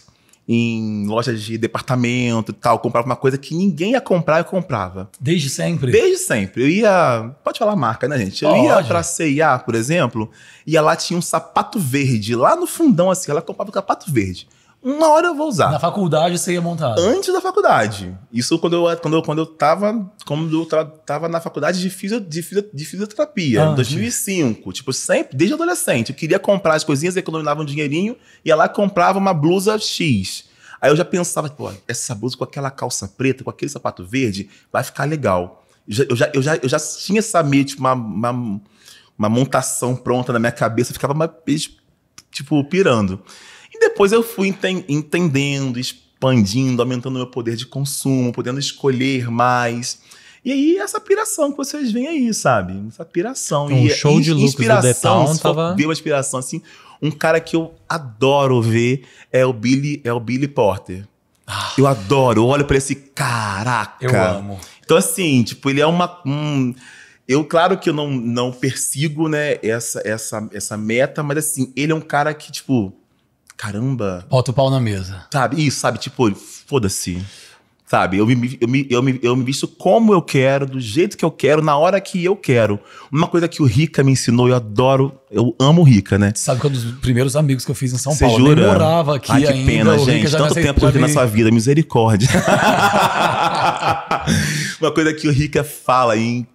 em lojas de departamento e tal, comprava uma coisa que ninguém ia comprar, eu comprava. Desde sempre? Desde sempre. Eu ia. Pode falar marca, né, gente? Eu ia pra CIA, por exemplo, e lá tinha um sapato verde, lá no fundão, assim, ela comprava um sapato verde uma hora eu vou usar. Na faculdade você ia montar? Antes da faculdade. Isso quando eu, quando eu, quando eu tava, quando eu tava na faculdade de, fisio, de, fisio, de fisioterapia, ah, em 2005. Tipo, sempre, desde adolescente. Eu queria comprar as coisinhas, economizava um dinheirinho, ia lá comprava uma blusa X. Aí eu já pensava, pô, essa blusa com aquela calça preta, com aquele sapato verde, vai ficar legal. Eu já, eu já, eu já tinha essa meio, tipo, uma, uma, uma montação pronta na minha cabeça, eu ficava, tipo, pirando depois eu fui enten entendendo, expandindo, aumentando meu poder de consumo, podendo escolher mais. E aí, essa piração que vocês veem aí, sabe? Essa piração. Um e show de lucros inspiração, do tava... deu uma inspiração, assim. Um cara que eu adoro ver é o Billy, é o Billy Porter. Ah, eu adoro, eu olho pra esse caraca. Eu amo. Então, assim, tipo, ele é uma. Hum, eu, claro que eu não, não persigo, né, essa, essa, essa meta, mas assim, ele é um cara que, tipo, caramba. Bota o pau na mesa. Sabe? Isso, sabe? Tipo, foda-se. Sabe? Eu me, eu, me, eu, me, eu me visto como eu quero, do jeito que eu quero, na hora que eu quero. Uma coisa que o Rica me ensinou, eu adoro, eu amo o Rica, né? Sabe que é um dos primeiros amigos que eu fiz em São Cê Paulo. Jura? Eu morava aqui Ai, que ainda, pena, gente. Tanto tempo que eu vi na sua vida, misericórdia. *laughs* Uma coisa que o Rica fala em,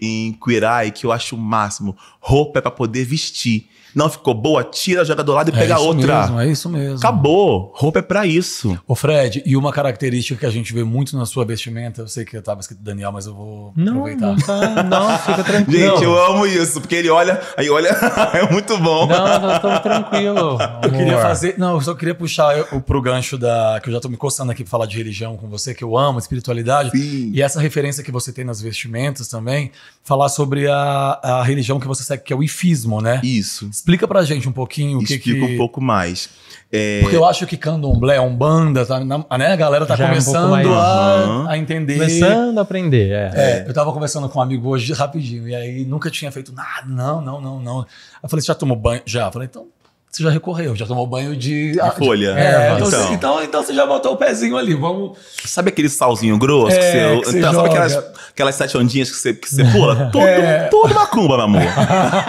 em Quirai, que eu acho o máximo. Roupa é pra poder vestir não ficou boa, tira, joga do lado e é pega outra. Mesmo, é isso mesmo. Acabou. Roupa é para isso. Ô, Fred, e uma característica que a gente vê muito na sua vestimenta, eu sei que eu tava escrito Daniel, mas eu vou não, aproveitar. Não, tá, não, fica tranquilo. Gente, eu amo isso, porque ele olha, aí olha, *laughs* é muito bom. Não, nós estamos tranquilo. Eu queria fazer. Não, eu só queria puxar eu, pro gancho da. Que eu já tô me coçando aqui pra falar de religião com você, que eu amo, espiritualidade. Sim. E essa referência que você tem nas vestimentas também, falar sobre a, a religião que você segue, que é o ifismo, né? Isso. Explica pra gente um pouquinho Explica o que. Explica um pouco mais. É... Porque eu acho que candomblé, é umbanda, tá, né? a galera tá Já começando é um a, a, entender. Começando a aprender, é. é. Eu tava conversando com um amigo hoje rapidinho, e aí nunca tinha feito nada, não, não, não, não. Eu falei, você já tomou banho? Já. Eu falei, então você já recorreu, já tomou banho de, de ah, folha. É, então, então. Assim. então, então. você já botou o pezinho ali, vamos. Sabe aquele salzinho grosso é, que você. Que você então, sabe aquelas, aquelas sete ondinhas que você, que você pula? *laughs* Tudo, é. tudo macumba, meu amor.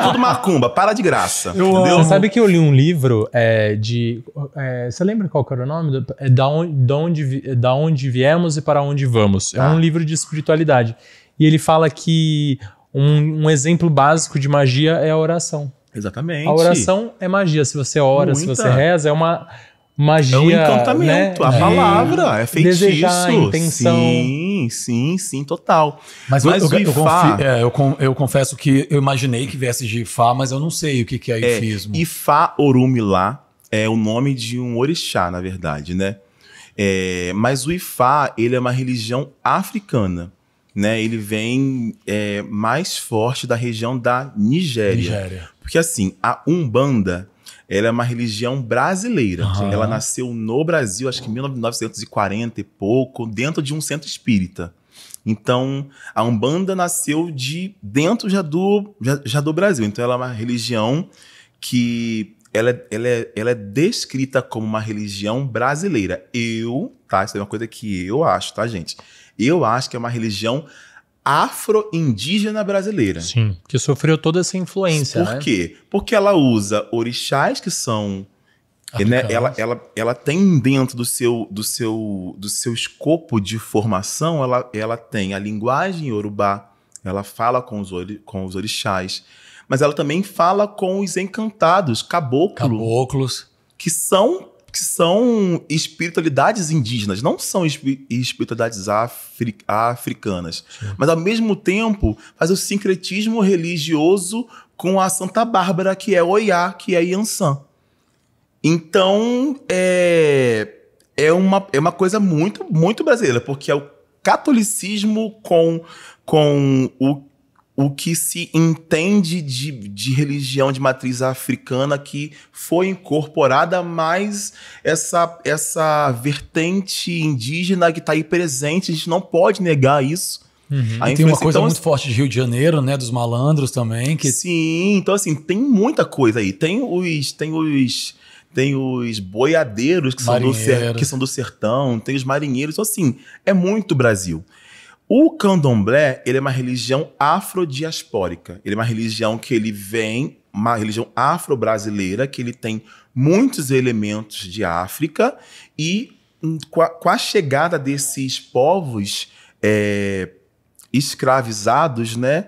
tudo macumba, para de graça. Eu, entendeu? Você sabe que eu li um livro é, de. É, você lembra qual era o nome? Do, é, da, onde da, onde, da onde viemos e para onde vamos. É ah. um livro de espiritualidade. E ele fala que um, um exemplo básico de magia é a oração. Exatamente. A oração é magia. Se você ora, Muita. se você reza, é uma magia. É um encantamento. Né? A palavra é, é feitiço. Desejar, intenção. Sim, sim, sim, total. Mas, mas eu, eu, é, eu, eu, confesso que eu imaginei que viesse de Ifá, mas eu não sei o que, que é, é ifismo. Ifá Orumilá é o nome de um orixá, na verdade, né? É, mas o Ifá, ele é uma religião africana. Né, ele vem é, mais forte da região da Nigéria. Nigéria. Porque assim, a Umbanda, ela é uma religião brasileira. Uhum. Ela nasceu no Brasil, acho que em 1940 e pouco, dentro de um centro espírita. Então, a Umbanda nasceu de dentro já do, já, já do Brasil. Então, ela é uma religião que ela, ela, é, ela é descrita como uma religião brasileira. Eu, tá? Isso é uma coisa que eu acho, tá, gente? Eu acho que é uma religião afro-indígena brasileira. Sim, que sofreu toda essa influência. Por né? quê? Porque ela usa orixás que são. Né, ela, ela, ela tem dentro do seu, do seu, do seu escopo de formação, ela, ela tem a linguagem urubá, ela fala com os, ori, com os orixás, mas ela também fala com os encantados, caboclo, caboclos, que são que são espiritualidades indígenas, não são espiritualidades afri africanas. Sim. Mas, ao mesmo tempo, faz o sincretismo religioso com a Santa Bárbara, que é Oiá, que é Iansã. Então, é, é, uma, é uma coisa muito, muito brasileira, porque é o catolicismo com, com o o que se entende de, de religião de matriz africana que foi incorporada mais essa, essa vertente indígena que está aí presente, a gente não pode negar isso. Uhum. tem uma coisa então, muito forte de Rio de Janeiro, né? Dos malandros também. Que... Sim, então assim, tem muita coisa aí. Tem os. Tem os tem os boiadeiros que são, do que são do sertão, tem os marinheiros. Então, assim, é muito Brasil. O candomblé, ele é uma religião afrodiaspórica. Ele é uma religião que ele vem, uma religião afro-brasileira, que ele tem muitos elementos de África e hum, com a, com a chegada desses povos é, escravizados, né?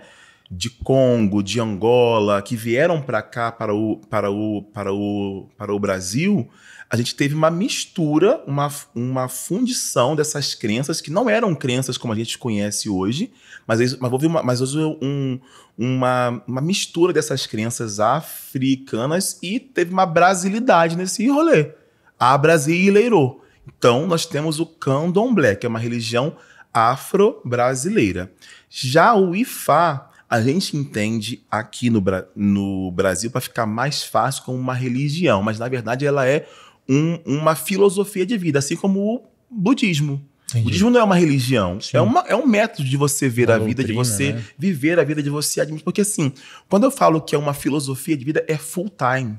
de Congo, de Angola, que vieram para cá, para o, para, o, para, o, para o Brasil, a gente teve uma mistura, uma, uma fundição dessas crenças, que não eram crenças como a gente conhece hoje, mas, mas houve, uma, mas houve um, uma, uma mistura dessas crenças africanas e teve uma brasilidade nesse rolê. A brasileirou. Então, nós temos o candomblé, que é uma religião afro-brasileira. Já o Ifá, a gente entende aqui no, no Brasil para ficar mais fácil como uma religião, mas na verdade ela é um, uma filosofia de vida, assim como o budismo. Entendi. O budismo não é uma religião, é, uma, é um método de você ver uma a vida, doutrina, de você né? viver a vida, de você admitir. Porque assim, quando eu falo que é uma filosofia de vida, é full time.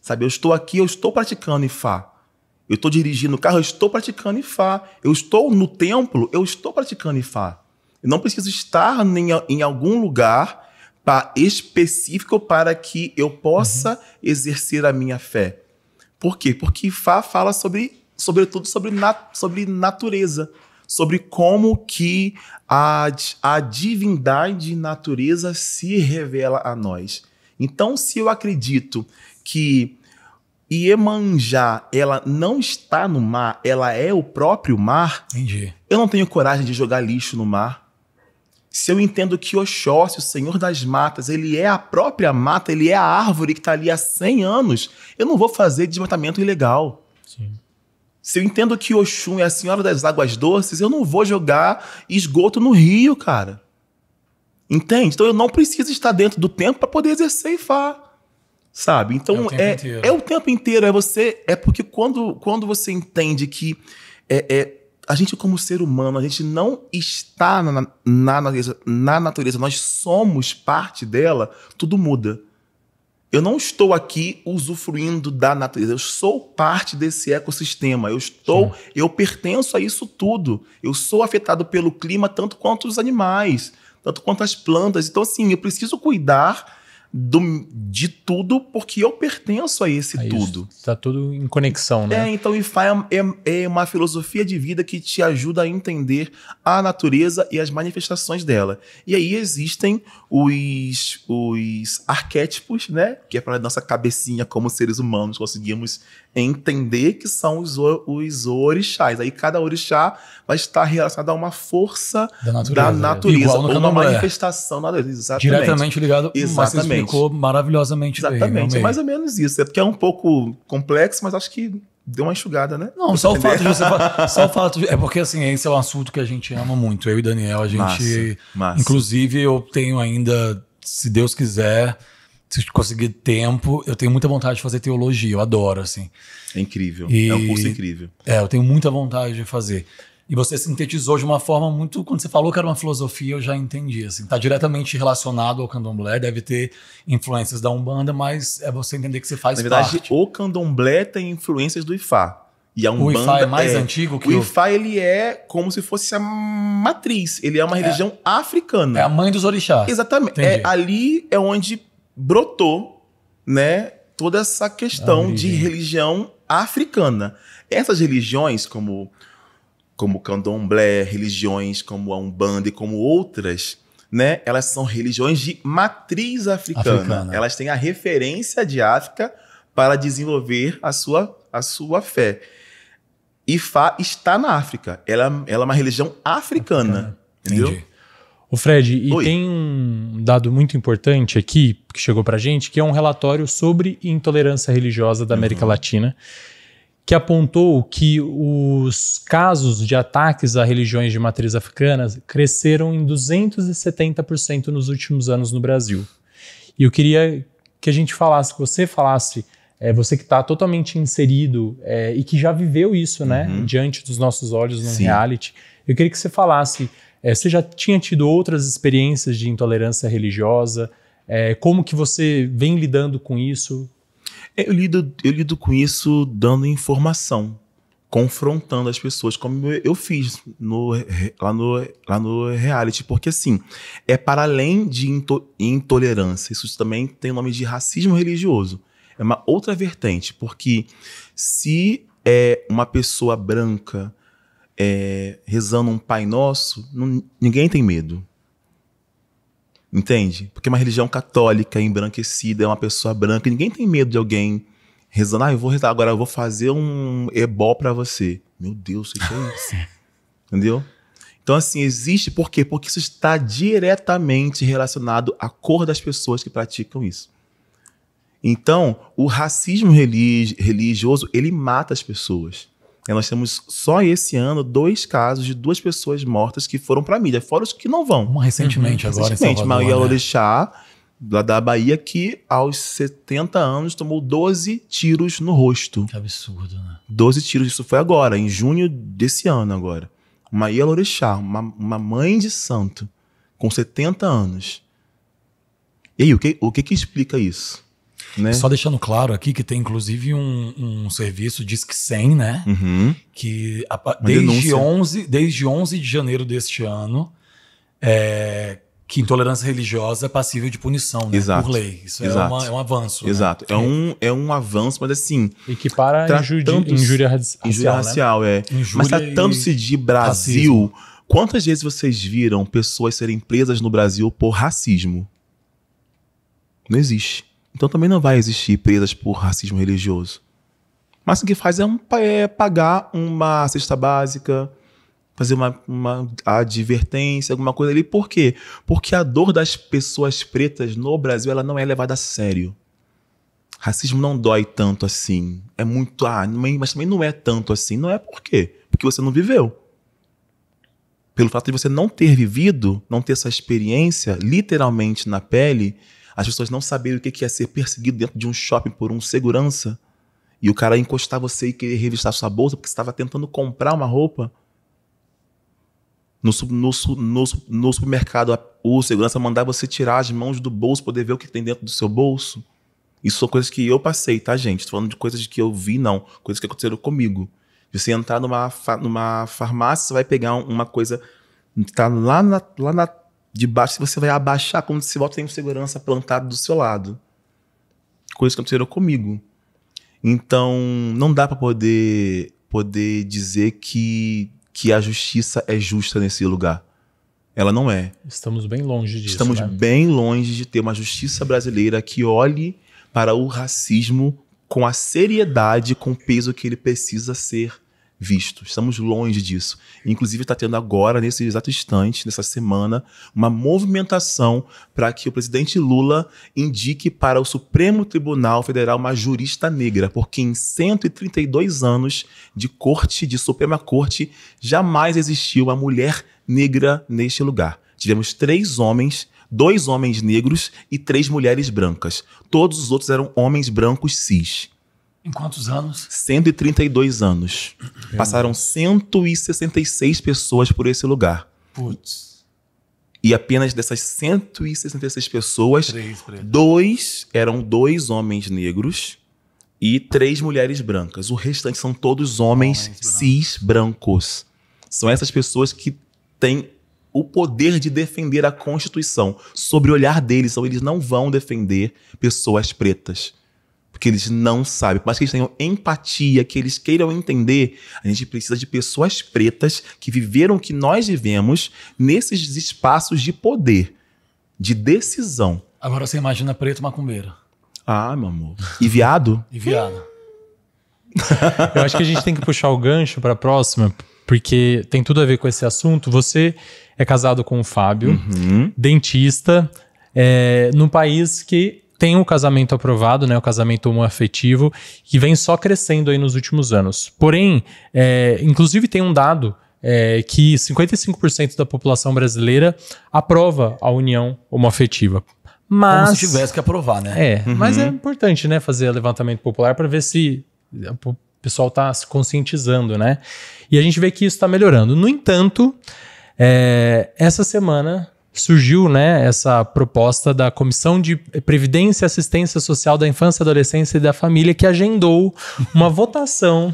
Sabe, eu estou aqui, eu estou praticando Ifá. Eu estou dirigindo o carro, eu estou praticando Ifá. Eu estou no templo, eu estou praticando Ifá. Eu não preciso estar em, em algum lugar pra, específico para que eu possa uhum. exercer a minha fé. Por quê? Porque Fá fala sobre, sobretudo sobre, nat, sobre natureza, sobre como que a, a divindade natureza se revela a nós. Então, se eu acredito que Iemanjá, ela não está no mar, ela é o próprio mar. Entendi. Eu não tenho coragem de jogar lixo no mar se eu entendo que Oxóssi, o senhor das matas, ele é a própria mata, ele é a árvore que está ali há 100 anos, eu não vou fazer desmatamento ilegal. Sim. Se eu entendo que Oxum é a senhora das águas doces, eu não vou jogar esgoto no rio, cara. Entende? Então eu não preciso estar dentro do tempo para poder exercer e falar sabe? Então é o, é, é o tempo inteiro. É você, é porque quando, quando você entende que é, é a gente como ser humano, a gente não está na, na, natureza, na natureza, nós somos parte dela, tudo muda. Eu não estou aqui usufruindo da natureza, eu sou parte desse ecossistema, eu estou, Sim. eu pertenço a isso tudo. Eu sou afetado pelo clima tanto quanto os animais, tanto quanto as plantas. Então assim, eu preciso cuidar do, de tudo, porque eu pertenço a esse Aí tudo. Está tudo em conexão, né? É, então IFA é, é, uma filosofia de vida que te ajuda a entender a natureza e as manifestações dela. E aí existem os, os arquétipos, né? Que é para nossa cabecinha, como seres humanos, conseguimos entender que são os, os orixás. Aí cada orixá vai estar relacionado a uma força da natureza, da natureza uma manifestação na natureza. Exatamente. Diretamente ligado, Exatamente. mas explicou maravilhosamente Exatamente, bem, é mais ou menos isso. É porque é um pouco complexo, mas acho que deu uma enxugada, né? Não, só o fato de você *laughs* só o fato de, é porque assim, esse é um assunto que a gente ama muito. Eu e Daniel, a gente massa, massa. inclusive eu tenho ainda, se Deus quiser, se conseguir tempo, eu tenho muita vontade de fazer teologia, eu adoro, assim. É incrível, e, é um curso incrível. É, eu tenho muita vontade de fazer. E você sintetizou de uma forma muito. Quando você falou que era uma filosofia, eu já entendi. Assim, tá diretamente relacionado ao candomblé, deve ter influências da Umbanda, mas é você entender que você faz parte. Na verdade, parte. o candomblé tem influências do Ifá. E a Umbanda o Ifá é mais é, antigo que o Ifá. ele é como se fosse a matriz. Ele é uma é. religião é, africana. É a mãe dos orixás. Exatamente. É ali é onde brotou, né, toda essa questão ah, de religião africana. Essas religiões, como como candomblé, religiões como a umbanda e como outras, né, elas são religiões de matriz africana. africana. Elas têm a referência de África para desenvolver a sua, a sua fé. Ifá está na África. Ela, ela é uma religião africana. Entendeu? O Fred, e tem um dado muito importante aqui que chegou para gente, que é um relatório sobre intolerância religiosa da América uhum. Latina, que apontou que os casos de ataques a religiões de matriz africana cresceram em 270% nos últimos anos no Brasil. E eu queria que a gente falasse, que você falasse é, você que está totalmente inserido é, e que já viveu isso, né? Uhum. Diante dos nossos olhos no Sim. reality. Eu queria que você falasse é, você já tinha tido outras experiências de intolerância religiosa? É, como que você vem lidando com isso? É, eu lido, eu lido com isso dando informação, confrontando as pessoas, como eu fiz no, lá, no, lá no reality. Porque, assim, é para além de into, intolerância, isso também tem o nome de racismo religioso. É uma outra vertente, porque se é uma pessoa branca é, rezando um Pai Nosso, não, ninguém tem medo. Entende? Porque é uma religião católica, embranquecida, é uma pessoa branca, ninguém tem medo de alguém rezando, ah, eu vou rezar agora, eu vou fazer um ebó para você. Meu Deus, o que é isso? *laughs* Entendeu? Então, assim, existe por quê? Porque isso está diretamente relacionado à cor das pessoas que praticam isso. Então, o racismo religioso, ele mata as pessoas. É, nós temos só esse ano dois casos de duas pessoas mortas que foram para mídia, fora os que não vão. Uma recentemente uhum. agora. Recentemente, Salvador, Maria né? lá da Bahia, que aos 70 anos tomou 12 tiros no rosto. Que absurdo, né? 12 tiros, isso foi agora, em junho desse ano agora. Maria Lorixá, uma, uma mãe de santo, com 70 anos. E aí, o que, o que, que explica isso? Né? Só deixando claro aqui que tem inclusive um, um serviço Disque 100, né? Uhum. Que a, desde, 11, desde 11 de janeiro deste ano, é, que intolerância religiosa é passível de punição né? por lei. Isso é, uma, é, um avanço. Né? Exato. Né? É, um, é um avanço, mas assim. E que para tratando, injúria racial. Injúria né? racial, né? é. Injúria mas tratando-se tá de Brasil, racismo. quantas vezes vocês viram pessoas serem presas no Brasil por racismo? Não existe. Então também não vai existir presas por racismo religioso. Mas o que faz é, um, é pagar uma cesta básica, fazer uma, uma, advertência, alguma coisa ali. Por quê? Porque a dor das pessoas pretas no Brasil ela não é levada a sério. Racismo não dói tanto assim. É muito. Ah, mas também não é tanto assim. Não é por quê? Porque você não viveu. Pelo fato de você não ter vivido, não ter essa experiência literalmente na pele, as pessoas não saberem o que é ser perseguido dentro de um shopping por um segurança e o cara encostar você e querer revistar sua bolsa porque você estava tentando comprar uma roupa. No, no, no, no supermercado, o segurança mandar você tirar as mãos do bolso, poder ver o que tem dentro do seu bolso. Isso são coisas que eu passei, tá, gente? Tô falando de coisas que eu vi, não. Coisas que aconteceram comigo. Você entrar numa, numa farmácia, você vai pegar uma coisa está tá lá na, lá na de baixo, você vai abaixar quando você volta tem segurança plantado do seu lado. coisas que aconteceram comigo. Então, não dá para poder poder dizer que que a justiça é justa nesse lugar. Ela não é. Estamos bem longe disso. Estamos né? bem longe de ter uma justiça brasileira que olhe para o racismo com a seriedade, com o peso que ele precisa ser visto. Estamos longe disso. Inclusive, está tendo agora, nesse exato instante, nessa semana, uma movimentação para que o presidente Lula indique para o Supremo Tribunal Federal uma jurista negra, porque em 132 anos de corte, de Suprema Corte, jamais existiu uma mulher negra neste lugar. Tivemos três homens dois homens negros e três mulheres brancas. Todos os outros eram homens brancos cis. Em quantos anos? 132 anos. É. Passaram 166 pessoas por esse lugar. Putz. E apenas dessas 166 pessoas, três, três. dois eram dois homens negros e três mulheres brancas. O restante são todos homens, homens cis brancos. São essas pessoas que têm o poder de defender a Constituição sobre o olhar deles. Então, eles não vão defender pessoas pretas. Porque eles não sabem. Por mais que eles tenham empatia, que eles queiram entender, a gente precisa de pessoas pretas que viveram o que nós vivemos nesses espaços de poder, de decisão. Agora você imagina preto macumbeiro. Ah, meu amor. E viado? e viado. Eu acho que a gente tem que puxar o gancho para a próxima, porque tem tudo a ver com esse assunto. Você é casado com o Fábio, uhum. dentista, é, no país que tem o um casamento aprovado, né, o casamento homoafetivo, que vem só crescendo aí nos últimos anos. Porém, é, inclusive tem um dado é, que 55% da população brasileira aprova a união homoafetiva. Mas Como se tivesse que aprovar, né? É, uhum. mas é importante, né, fazer levantamento popular para ver se é, o pessoal está se conscientizando, né? E a gente vê que isso está melhorando. No entanto, é, essa semana surgiu né, essa proposta da Comissão de Previdência e Assistência Social da Infância, Adolescência e da Família, que agendou uma votação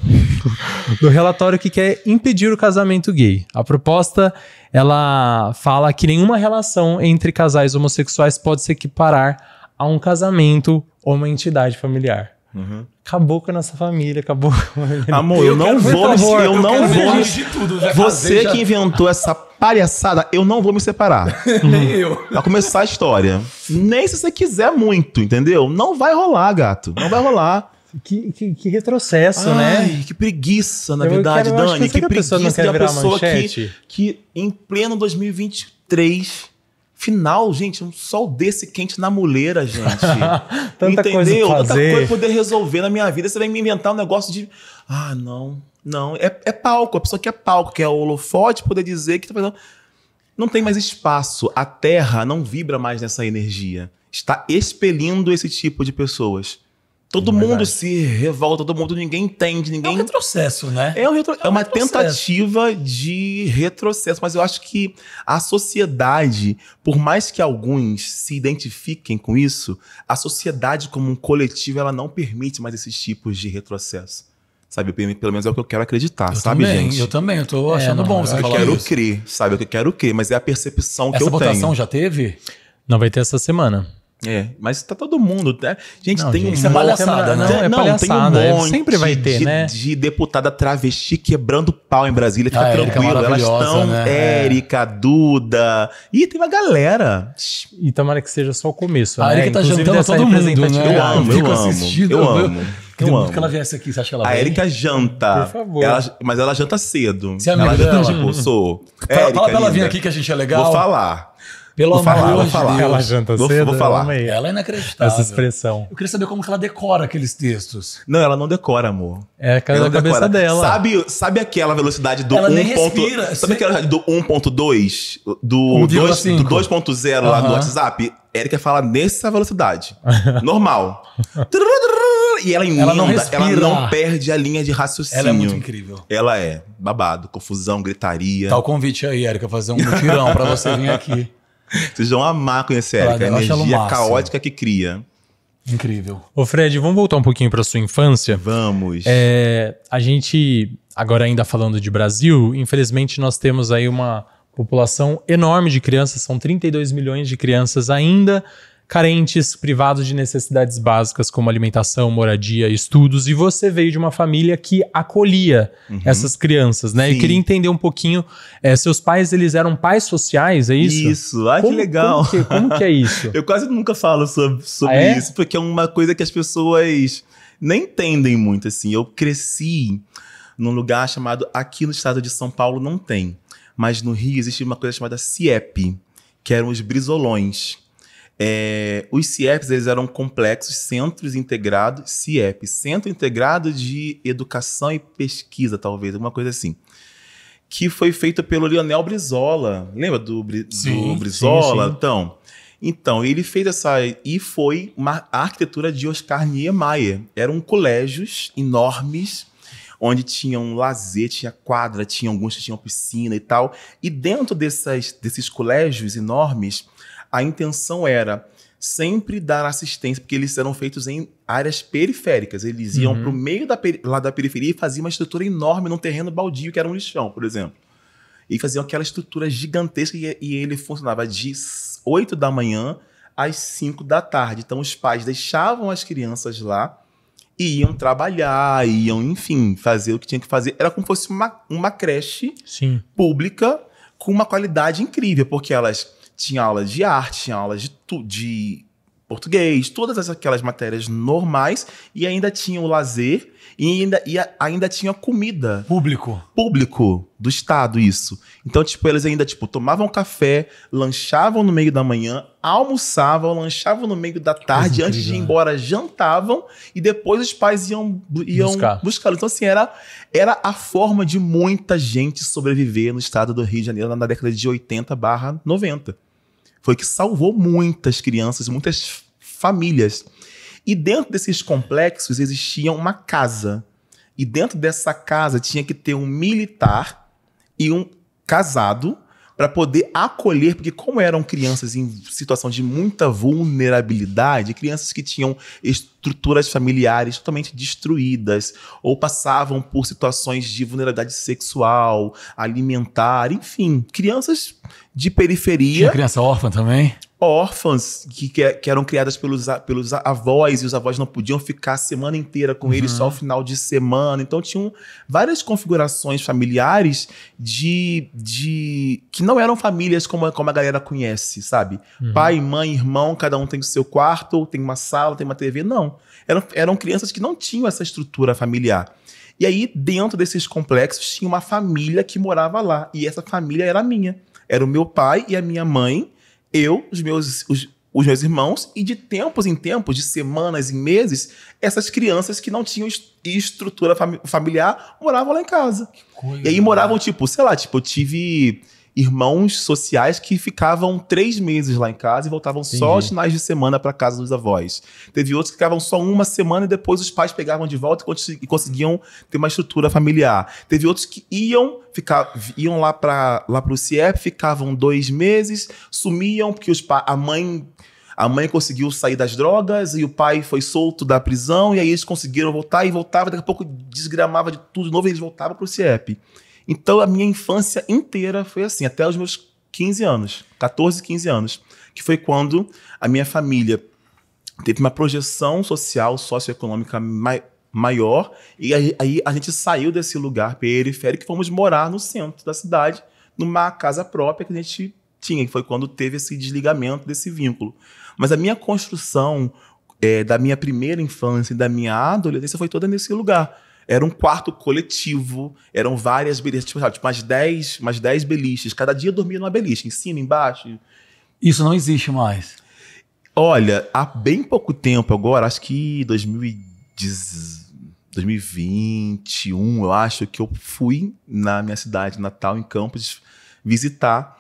*laughs* do relatório que quer impedir o casamento gay. A proposta ela fala que nenhuma relação entre casais homossexuais pode se equiparar a um casamento ou uma entidade familiar. Uhum. Acabou com a nossa família, acabou com a Amor, eu, eu não vou favor, eu, eu não vou tudo, Você casei, que inventou essa palhaçada, eu não vou me separar. *laughs* Nem eu. Pra começar a história. Nem se você quiser muito, entendeu? Não vai rolar, gato. Não vai rolar. Que, que, que, retrocesso, né? Ai, né? Que preguiça, na eu verdade, quero, Dani. Que, que, preguiça da pessoa, pessoa que, que, que em pleno 2023 Final, gente, um sol desse quente na muleira, gente. *laughs* Tanta Entendeu? Coisa Tanta coisa poder resolver na minha vida. Você vai me inventar um negócio de. Ah, não, não. É, é palco. A pessoa que é palco, que é holofote, poder dizer que tá fazendo. Não tem mais espaço. A Terra não vibra mais nessa energia. Está expelindo esse tipo de pessoas. Todo é mundo se revolta, todo mundo, ninguém entende, ninguém. É um retrocesso, né? É, um retro... é, um é uma retrocesso. tentativa de retrocesso, mas eu acho que a sociedade, por mais que alguns se identifiquem com isso, a sociedade como um coletivo, ela não permite mais esses tipos de retrocesso. Sabe, pelo menos é o que eu quero acreditar, eu sabe, também, gente? Eu também, eu tô é, achando bom você eu falar Eu quero isso. crer, sabe? Eu quero crer, mas é a percepção Essa que eu tenho. Essa votação já teve? Não vai ter essa semana. É, mas tá todo mundo. Né? Gente, não, tem gente, um. é palhaçada, não, é não, palhaçada, tem um é, monte sempre vai ter, de, né? de deputada travesti quebrando pau em Brasília, fica ah, tranquilo. Né? É, Elas estão. Né? Érica, Duda. Ih, tem uma galera. E tomara que seja só o começo. A né? Erika tá jantando todo mundo. Né? Eu amo, eu amo. eu amo. Eu amo. que ela viesse aqui, você acha que ela A Erika janta. Por favor. Ela, mas ela janta cedo. Você é amiga ela janta, dela? tipo, sou. Fala, Érica, fala pra ela vir aqui que a gente é legal. Vou falar. Pelo vou amor vou falar. Deus. Ela janta vou, cedo. Vou falar. É ela é inacreditável. Essa expressão. Eu queria saber como que ela decora aqueles textos. Não, ela não decora, amor. É a cabeça decora. dela. Sabe, sabe aquela velocidade do 1. Sabe aquela velocidade do 1.2? Do 2.0 lá do WhatsApp? Érica fala nessa velocidade. *laughs* Normal. e ela emenda, ela não, respira. ela não perde a linha de raciocínio. Ela é muito incrível. Ela é babado, confusão, gritaria. Tá o convite aí, Érica, fazer um mutirão pra você vir aqui. Vocês vão amar conhecer ela, Erika, a energia caótica que cria. Incrível. Ô Fred, vamos voltar um pouquinho para sua infância? Vamos. É, a gente, agora ainda falando de Brasil, infelizmente nós temos aí uma população enorme de crianças, são 32 milhões de crianças ainda carentes, privados de necessidades básicas como alimentação, moradia, estudos, e você veio de uma família que acolhia uhum. essas crianças, né? Sim. Eu queria entender um pouquinho, é, seus pais, eles eram pais sociais, é isso? Isso, ah, como, que legal. Como que, como que é isso? *laughs* Eu quase nunca falo sobre, sobre ah, é? isso, porque é uma coisa que as pessoas nem entendem muito, assim. Eu cresci num lugar chamado, aqui no estado de São Paulo não tem, mas no Rio existe uma coisa chamada CIEP, que eram os brisolões é, os CIEPs eles eram complexos, centros integrados, CIEP, Centro Integrado de Educação e Pesquisa, talvez, alguma coisa assim. Que foi feito pelo Lionel Brizola. Lembra do, Bri sim, do Brizola? Sim, sim. Então, então, ele fez essa. E foi uma arquitetura de Oscar Niemeyer. Eram colégios enormes, onde tinham um lazer, tinha quadra, tinha alguns que tinham piscina e tal. E dentro dessas, desses colégios enormes, a intenção era sempre dar assistência, porque eles eram feitos em áreas periféricas. Eles iam uhum. para o meio da, lá da periferia e faziam uma estrutura enorme num terreno baldio, que era um lixão, por exemplo. E faziam aquela estrutura gigantesca e, e ele funcionava de 8 da manhã às 5 da tarde. Então os pais deixavam as crianças lá e iam trabalhar, iam, enfim, fazer o que tinha que fazer. Era como se fosse uma, uma creche Sim. pública com uma qualidade incrível, porque elas tinha aulas de arte, tinha aulas de, de português, todas aquelas matérias normais, e ainda tinha o lazer e ainda, e ainda tinha comida. Público. Público do Estado, isso. Então, tipo, eles ainda, tipo, tomavam café, lanchavam no meio da manhã, almoçavam, lanchavam no meio da tarde, antes de ir né? embora, jantavam, e depois os pais iam, iam Buscar. Então, assim, era, era a forma de muita gente sobreviver no estado do Rio de Janeiro na década de 80 barra 90 foi que salvou muitas crianças, muitas famílias. E dentro desses complexos existia uma casa. E dentro dessa casa tinha que ter um militar e um casado para poder acolher, porque como eram crianças em situação de muita vulnerabilidade, crianças que tinham estruturas familiares totalmente destruídas ou passavam por situações de vulnerabilidade sexual, alimentar, enfim, crianças de periferia. Tinha criança órfã também? Órfãs que, que, eram criadas pelos, pelos avós e os avós não podiam ficar a semana inteira com uhum. eles só o uhum. final de semana. Então tinham várias configurações familiares de, de que não eram famílias como, como a galera conhece, sabe? Uhum. Pai, mãe, irmão, cada um tem o seu quarto, tem uma sala, tem uma TV. Não. Eram, eram crianças que não tinham essa estrutura familiar. E aí, dentro desses complexos, tinha uma família que morava lá. E essa família era minha. Era o meu pai e a minha mãe, eu, os meus, os, os meus irmãos, e de tempos em tempos, de semanas em meses, essas crianças que não tinham est estrutura familiar moravam lá em casa. Coisa, e aí moravam, cara. Né? tipo, sei lá, tipo, eu tive irmãos sociais que ficavam três meses lá em casa e voltavam Entendi. só aos finais de semana para casa dos avós. Teve outros que ficavam só uma semana e depois os pais pegavam de volta e conseguiam ter uma estrutura familiar. Teve outros que iam ficar, iam lá para lá o CIEP, ficavam dois meses, sumiam porque os a mãe a mãe conseguiu sair das drogas e o pai foi solto da prisão e aí eles conseguiram voltar e voltava, daqui a pouco desgramava de tudo de novo e eles voltavam para o CIEP. Então a minha infância inteira foi assim, até os meus 15 anos, 14, 15 anos, que foi quando a minha família teve uma projeção social, socioeconômica mai maior, e aí, aí a gente saiu desse lugar periférico e fomos morar no centro da cidade, numa casa própria que a gente tinha, que foi quando teve esse desligamento desse vínculo. Mas a minha construção é, da minha primeira infância e da minha adolescência foi toda nesse lugar era um quarto coletivo, eram várias beliches, tipo, sabe, tipo mais 10 mais dez beliches. Cada dia dormia numa beliche, em cima, embaixo. Isso não existe mais. Olha, há bem pouco tempo agora, acho que 2021, eu acho que eu fui na minha cidade natal, em Campos, visitar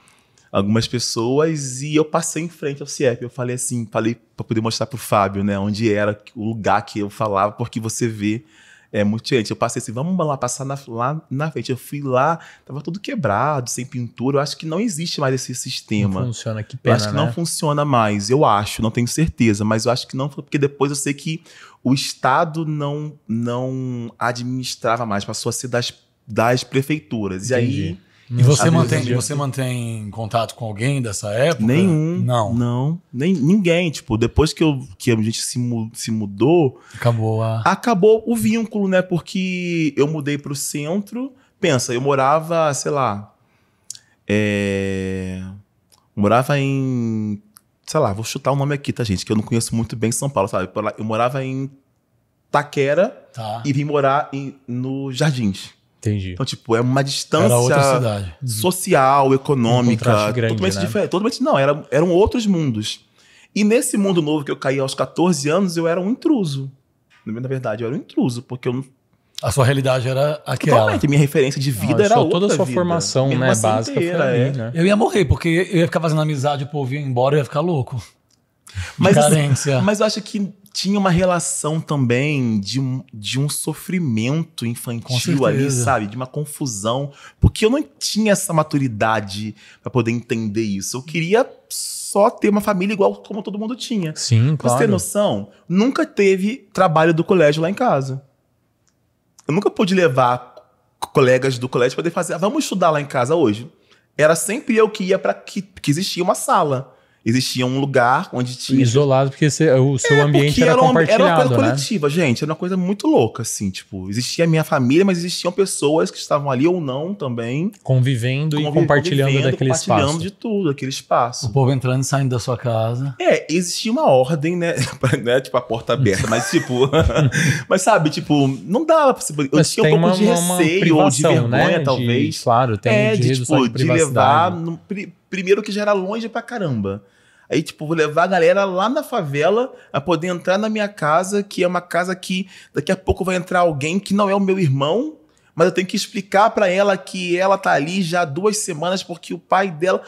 algumas pessoas e eu passei em frente ao CIEP. Eu falei assim, falei para poder mostrar para o Fábio, né, onde era o lugar que eu falava, porque você vê é muito gente. Eu passei assim, vamos lá passar na, lá na frente. Eu fui lá, tava tudo quebrado, sem pintura. Eu acho que não existe mais esse sistema. Não funciona, que pena. Eu acho que né? não funciona mais, eu acho, não tenho certeza, mas eu acho que não, porque depois eu sei que o Estado não, não administrava mais, passou a ser das, das prefeituras. Entendi. E aí e você mantém, você mantém contato com alguém dessa época? Nenhum. Não. Não. Nem, ninguém. Tipo, depois que, eu, que a gente se, mu se mudou. Acabou a. Acabou o vínculo, né? Porque eu mudei pro centro. Pensa, eu morava, sei lá. É. Morava em. Sei lá, vou chutar o nome aqui, tá, gente? Que eu não conheço muito bem São Paulo, sabe? Eu morava em Taquera tá. e vim morar em, no Jardins. Entendi. Então, tipo, é uma distância social, econômica, um grande, totalmente né? diferente. Totalmente, não, era, eram outros mundos. E nesse mundo novo que eu caí aos 14 anos, eu era um intruso. Na verdade, eu era um intruso, porque eu não. A sua realidade era aquela. Totalmente. Minha referência de vida era outra. Toda a sua vida. formação, né, básica inteira, ali, é. né? Eu ia morrer, porque eu ia ficar fazendo amizade, o povo ia embora, eu ia ficar louco. Mas, carência. mas eu acho que tinha uma relação também de, de um sofrimento infantil ali, sabe? De uma confusão. Porque eu não tinha essa maturidade para poder entender isso. Eu queria só ter uma família igual como todo mundo tinha. Sim, claro. Você tem noção? Nunca teve trabalho do colégio lá em casa. Eu nunca pude levar colegas do colégio para poder fazer. Ah, vamos estudar lá em casa hoje. Era sempre eu que ia para que, que existia uma sala existia um lugar onde tinha. Isolado, porque o seu é, ambiente era, era compartilhado. Era uma coisa né? coletiva, gente. Era uma coisa muito louca, assim. Tipo, existia a minha família, mas existiam pessoas que estavam ali ou não também. Convivendo conviv e compartilhando convivendo, daquele compartilhando espaço. Compartilhando de tudo, aquele espaço. O povo entrando e saindo da sua casa. É, existia uma ordem, né? *laughs* né? Tipo, a porta aberta, mas tipo. *laughs* mas sabe, tipo, não dava pra se. Eu mas tinha um pouco uma, de receio ou de né? vergonha, né? talvez. De, claro, tem é, de, de, tipo, de levar. No, Primeiro que já era longe pra caramba. Aí, tipo, vou levar a galera lá na favela a poder entrar na minha casa, que é uma casa que daqui a pouco vai entrar alguém que não é o meu irmão, mas eu tenho que explicar para ela que ela tá ali já há duas semanas porque o pai dela.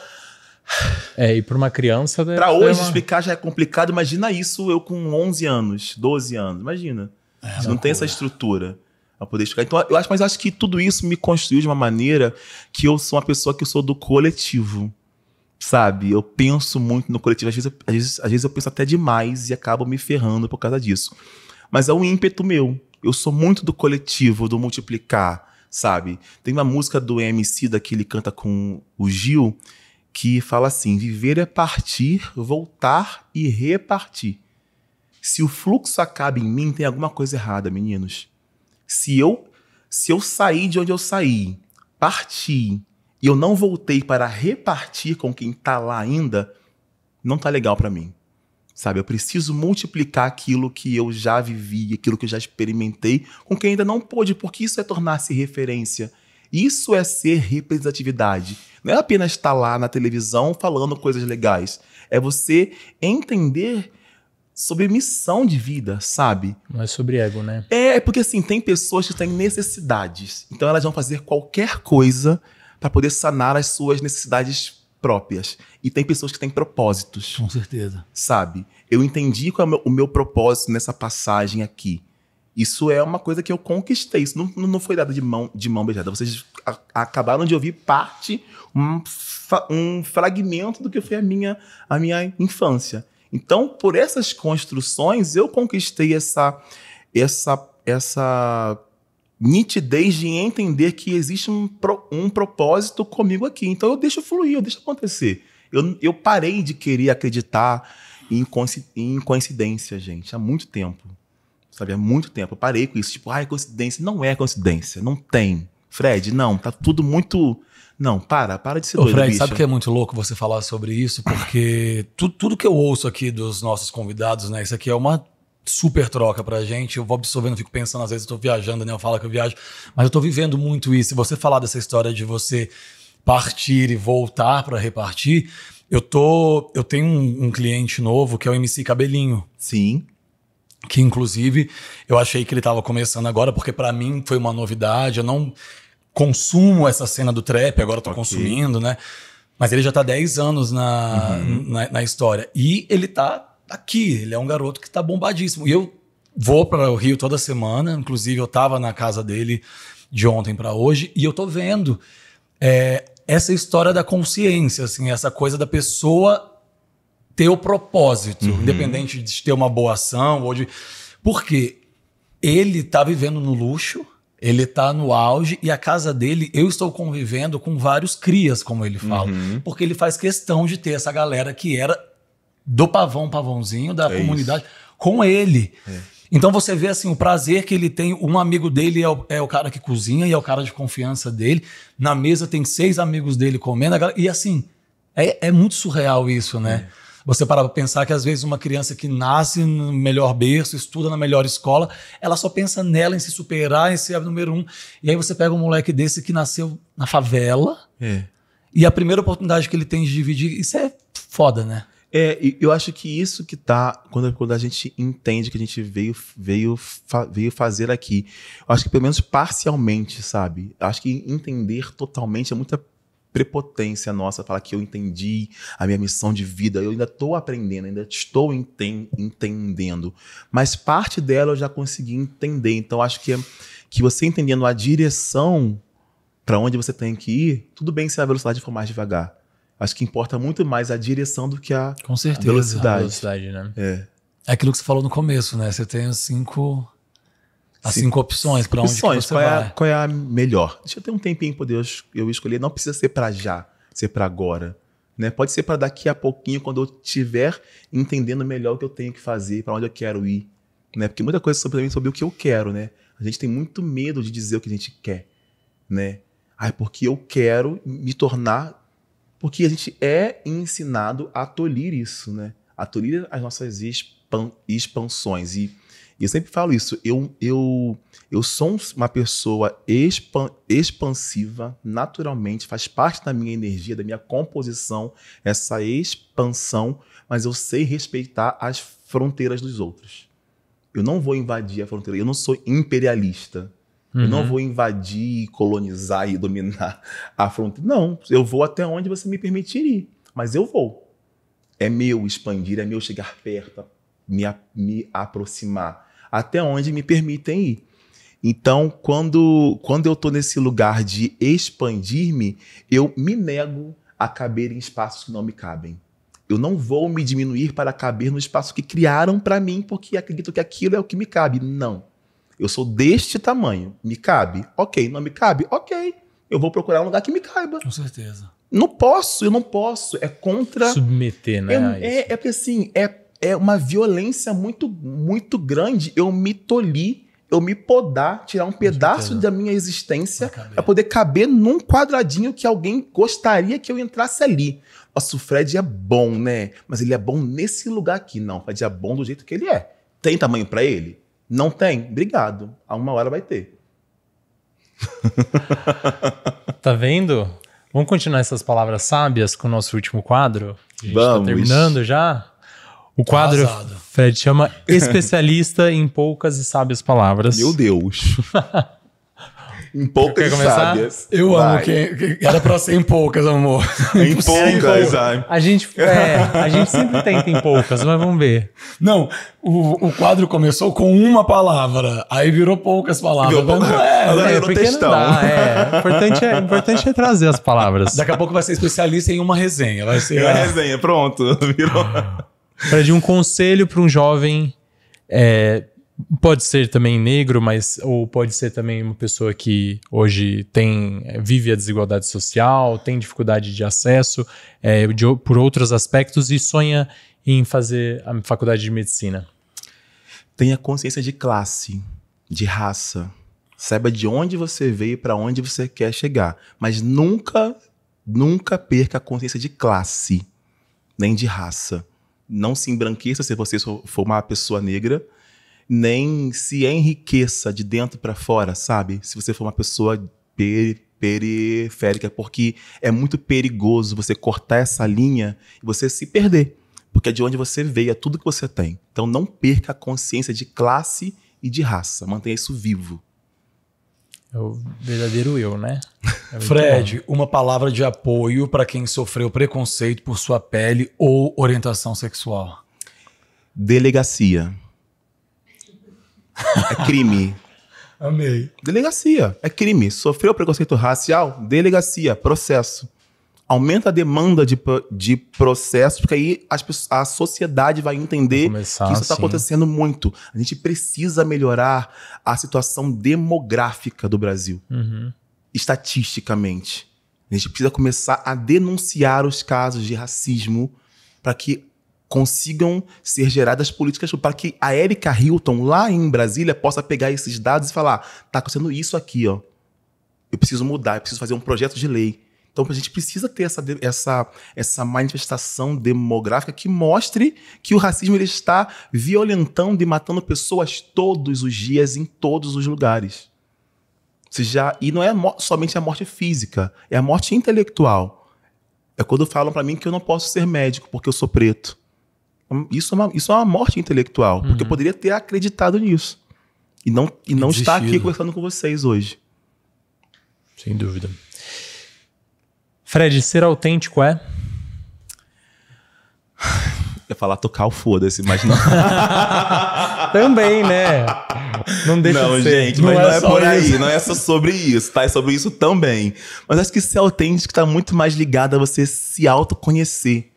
*sighs* É, e para uma criança. Para hoje uma... explicar já é complicado. Imagina isso eu com 11 anos, 12 anos. Imagina. É, não tem essa estrutura a poder explicar. Então, eu acho, mas eu acho que tudo isso me construiu de uma maneira que eu sou uma pessoa que eu sou do coletivo sabe? Eu penso muito no coletivo, às vezes, às vezes, às vezes eu penso até demais e acabo me ferrando por causa disso. Mas é um ímpeto meu. Eu sou muito do coletivo, do multiplicar, sabe? Tem uma música do MC daquele que ele canta com o Gil que fala assim: viver é partir, voltar e repartir. Se o fluxo acaba em mim, tem alguma coisa errada, meninos. Se eu se eu sair de onde eu saí, parti e eu não voltei para repartir com quem está lá ainda, não está legal para mim. Sabe, eu preciso multiplicar aquilo que eu já vivi, aquilo que eu já experimentei com quem ainda não pôde, porque isso é tornar-se referência. Isso é ser representatividade. Não é apenas estar tá lá na televisão falando coisas legais. É você entender sobre missão de vida, sabe? Não é sobre ego, né? É, porque assim, tem pessoas que têm necessidades. Então elas vão fazer qualquer coisa para poder sanar as suas necessidades próprias. E tem pessoas que têm propósitos. Com certeza. Sabe? Eu entendi qual é o meu, o meu propósito nessa passagem aqui. Isso é uma coisa que eu conquistei. Isso não, não foi dado de mão, de mão beijada. Vocês a, acabaram de ouvir parte, um, um fragmento do que foi a minha, a minha infância. Então, por essas construções, eu conquistei essa, essa, essa nitidez de entender que existe um, pro, um propósito comigo aqui. Então eu deixo fluir, eu deixo acontecer. Eu, eu parei de querer acreditar em, em coincidência, gente, há muito tempo. Sabe, há muito tempo. Eu parei com isso. Tipo, ah, é coincidência. Não é coincidência. Não tem. Fred, não. Tá tudo muito. Não, para, para de ser Ô, doido. Fred, sabe que é muito louco você falar sobre isso, porque tu, tudo que eu ouço aqui dos nossos convidados, né? Isso aqui é uma super troca pra gente. Eu vou absorvendo, fico pensando, às vezes eu tô viajando, Daniel fala que eu viajo, mas eu tô vivendo muito isso. E você falar dessa história de você partir e voltar para repartir, eu tô, eu tenho um, um, cliente novo que é o MC Cabelinho. Sim. Que inclusive eu achei que ele tava começando agora, porque para mim foi uma novidade, eu não consumo essa cena do trap, agora eu tô okay. consumindo, né? Mas ele já tá 10 anos na, uhum. na, na história. E ele tá aqui. Ele é um garoto que está bombadíssimo. E eu vou para o Rio toda semana, inclusive eu estava na casa dele de ontem para hoje, e eu tô vendo é, essa história da consciência, assim, essa coisa da pessoa ter o propósito, uhum. independente de ter uma boa ação ou de. Porque ele tá vivendo no luxo, ele tá no auge, e a casa dele, eu estou convivendo com vários crias, como ele fala. Uhum. Porque ele faz questão de ter essa galera que era do pavão pavãozinho, da é comunidade, isso. com ele. É. Então você vê assim o prazer que ele tem. Um amigo dele é o, é o, cara que cozinha e é o cara de confiança dele. Na mesa tem seis amigos dele comendo. Galera, e assim, é, é, muito surreal isso, né? É. Você para pensar que às vezes uma criança que nasce no melhor berço, estuda na melhor escola, ela só pensa nela, em se superar, em ser a número um. E aí você pega um moleque desse que nasceu na favela. É. E a primeira oportunidade que ele tem de dividir, isso é foda, né? É, eu acho que isso que tá. Quando, quando a gente entende que a gente veio, veio, fa, veio fazer aqui. Eu acho que pelo menos parcialmente, sabe? Eu acho que entender totalmente é muita prepotência nossa falar que eu entendi a minha missão de vida, eu ainda estou aprendendo, ainda estou enten entendendo. Mas parte dela eu já consegui entender. Então acho que, é, que você entendendo a direção para onde você tem que ir, tudo bem se a velocidade for mais devagar acho que importa muito mais a direção do que a, Com certeza, a velocidade. A velocidade, né? É. É aquilo que você falou no começo, né? Você tem cinco. As cinco, opções para onde opções, você qual vai. É a, qual é a melhor? Deixa eu ter um tempinho para eu, escolher. Não precisa ser para já, ser para agora. Né? Pode ser para daqui a pouquinho, quando eu estiver entendendo melhor o que eu tenho que fazer, para onde eu quero ir. Né? Porque muita coisa sobre mim sobre o que eu quero, né? A gente tem muito medo de dizer o que a gente quer, né? Ai, porque eu quero me tornar porque a gente é ensinado a tolir isso, né? A tolir as nossas expan expansões. E, e, eu sempre falo isso. Eu, eu, eu sou uma pessoa expan expansiva, naturalmente, faz parte da minha energia, da minha composição, essa expansão, mas eu sei respeitar as fronteiras dos outros. Eu não vou invadir a fronteira. Eu não sou imperialista. Uhum. Eu não uhum. vou invadir, colonizar e dominar a fronteira. Não, eu vou até onde você me permitir ir, mas eu vou. É meu expandir, é meu chegar perto, me, me aproximar, até onde me permitem ir. Então, quando, quando eu estou nesse lugar de expandir-me, eu me nego a caber em espaços que não me cabem. Eu não vou me diminuir para caber no espaço que criaram para mim, porque acredito que aquilo é o que me cabe. Não. Eu sou deste tamanho. Me cabe? Ok. Não me cabe? Ok. Eu vou procurar um lugar que me caiba. Com certeza. Não posso, eu não posso. É contra. Submeter, né? É, é, é porque assim, é, é uma violência muito, muito grande. Eu me tolir, eu me podar, tirar um pedaço da minha existência para poder caber num quadradinho que alguém gostaria que eu entrasse ali. Nossa, o Fred é bom, né? Mas ele é bom nesse lugar aqui. Não, o Fred é bom do jeito que ele é. Tem tamanho para ele? Não tem? Obrigado. A uma hora vai ter. *laughs* tá vendo? Vamos continuar essas palavras sábias com o nosso último quadro? A gente tá Vamos. Tá terminando já? O quadro, Fred, chama *laughs* Especialista em Poucas e Sábias Palavras. Meu Deus. *laughs* Em poucas sábias. Eu Vai. amo quem. Era pra ser em poucas, amor. *laughs* Em poucas, ai. A gente, é, a gente sempre tenta em poucas, mas vamos ver. Não, o, o quadro começou com uma palavra, aí virou poucas palavras. Virou pouca... é, Agora é, virou porque Não dá, é. O importante é, importante é trazer as palavras. Daqui a pouco vai ser especialista em uma resenha. Vai ser. É uma a... resenha, pronto. *laughs* Virou. Para de um conselho para um jovem. É, Pode ser também negro, mas ou pode ser também uma pessoa que hoje tem eh, vive a desigualdade social, tem dificuldade de acesso é, de, por outros aspectos e sonha em fazer a faculdade de medicina. Tenha consciência de classe, de raça. Saiba de onde você veio para onde você quer chegar, mas nunca, nunca perca a consciência de classe, nem de raça. Não se embranqueça se você for uma pessoa negra nem se enriqueça de dentro para fora, sabe? Se você for uma pessoa periférica, porque é muito perigoso você cortar essa linha e você se perder, porque é de onde você veio, é tudo que você tem. Então não perca a consciência de classe e de raça, mantenha isso vivo. É o verdadeiro eu, né? É Fred, uma palavra de apoio para quem sofreu preconceito por sua pele ou orientação sexual. Delegacia é crime. Amei. Delegacia. É crime. Sofreu preconceito racial? Delegacia. Processo. Aumenta a demanda de, de processos, porque aí as, a sociedade vai entender vai que isso está acontecendo muito. A gente precisa melhorar a situação demográfica do Brasil, uhum. estatisticamente. A gente precisa começar a denunciar os casos de racismo para que consigam ser geradas políticas para que a Erika Hilton, lá em Brasília, possa pegar esses dados e falar: está acontecendo isso aqui, ó. Eu preciso mudar, eu preciso fazer um projeto de lei. Então a gente precisa ter essa, essa, essa manifestação demográfica que mostre que o racismo ele está violentando e matando pessoas todos os dias, em todos os lugares. Já, e não é somente a morte física, é a morte intelectual. É quando falam para mim que eu não posso ser médico porque eu sou preto. Isso é uma, isso é uma morte intelectual, uhum. porque eu uhum. poderia ter acreditado nisso. E não, e não estar aqui conversando com vocês hoje. Sem dúvida. Fred, ser autêntico é? Eu ia falar tocar o foda-se, mas não. *laughs* Também, né? Não deixa não, de ser. gente, não mas é não é, é por isso. aí, não é só sobre isso, tá? É sobre isso também. Mas acho que ser autêntico tá muito mais ligado a você se autoconhecer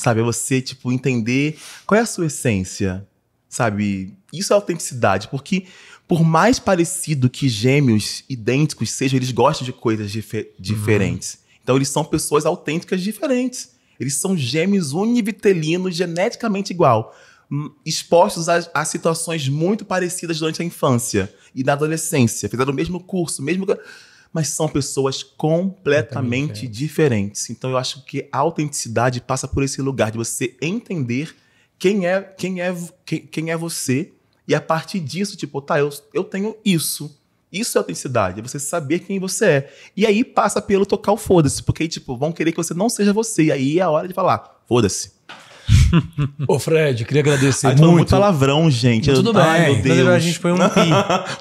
sabe? É você, tipo, entender qual é a sua essência, sabe? Isso é autenticidade, porque por mais parecido que gêmeos idênticos sejam, eles gostam de coisas diferentes. Uhum. Então, eles são pessoas autênticas diferentes. Eles são gêmeos univitelinos, geneticamente igual, hum, expostos a, a, situações muito parecidas durante a infância e na adolescência. Fizeram o mesmo curso, mesmo mas são pessoas completamente diferentes. Então eu acho que a autenticidade passa por esse lugar de você entender quem é, quem é, quem, quem é você e a partir disso, tipo, tá, eu, eu tenho isso. Isso é autenticidade, é você saber quem você é. E aí passa pelo tocar o foda-se, porque tipo, vão querer que você não seja você. E aí é a hora de falar, foda-se. Ô, Fred, queria agradecer Ai, muito. muito palavrão, gente. tudo bem. Ai, meu Deus. A gente *laughs* foi um pi.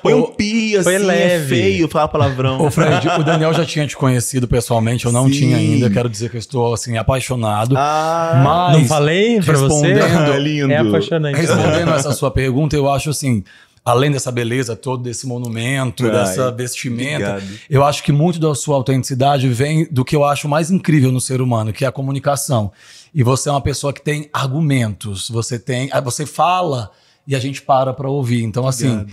Foi um pi, assim, foi é leve. É feio falar palavrão. Ô, Fred, o Daniel já tinha te conhecido pessoalmente, eu não Sim. tinha ainda. Quero dizer que eu estou, assim, apaixonado. Ah, mas... Não falei pra você? *laughs* é lindo. É apaixonante. Respondendo essa sua pergunta, eu acho, assim, além dessa beleza todo desse monumento, Ai, dessa vestimenta, obrigado. eu acho que muito da sua autenticidade vem do que eu acho mais incrível no ser humano, que é a comunicação. E você é uma pessoa que tem argumentos, você tem, ah, você fala e a gente para para ouvir. Então, assim,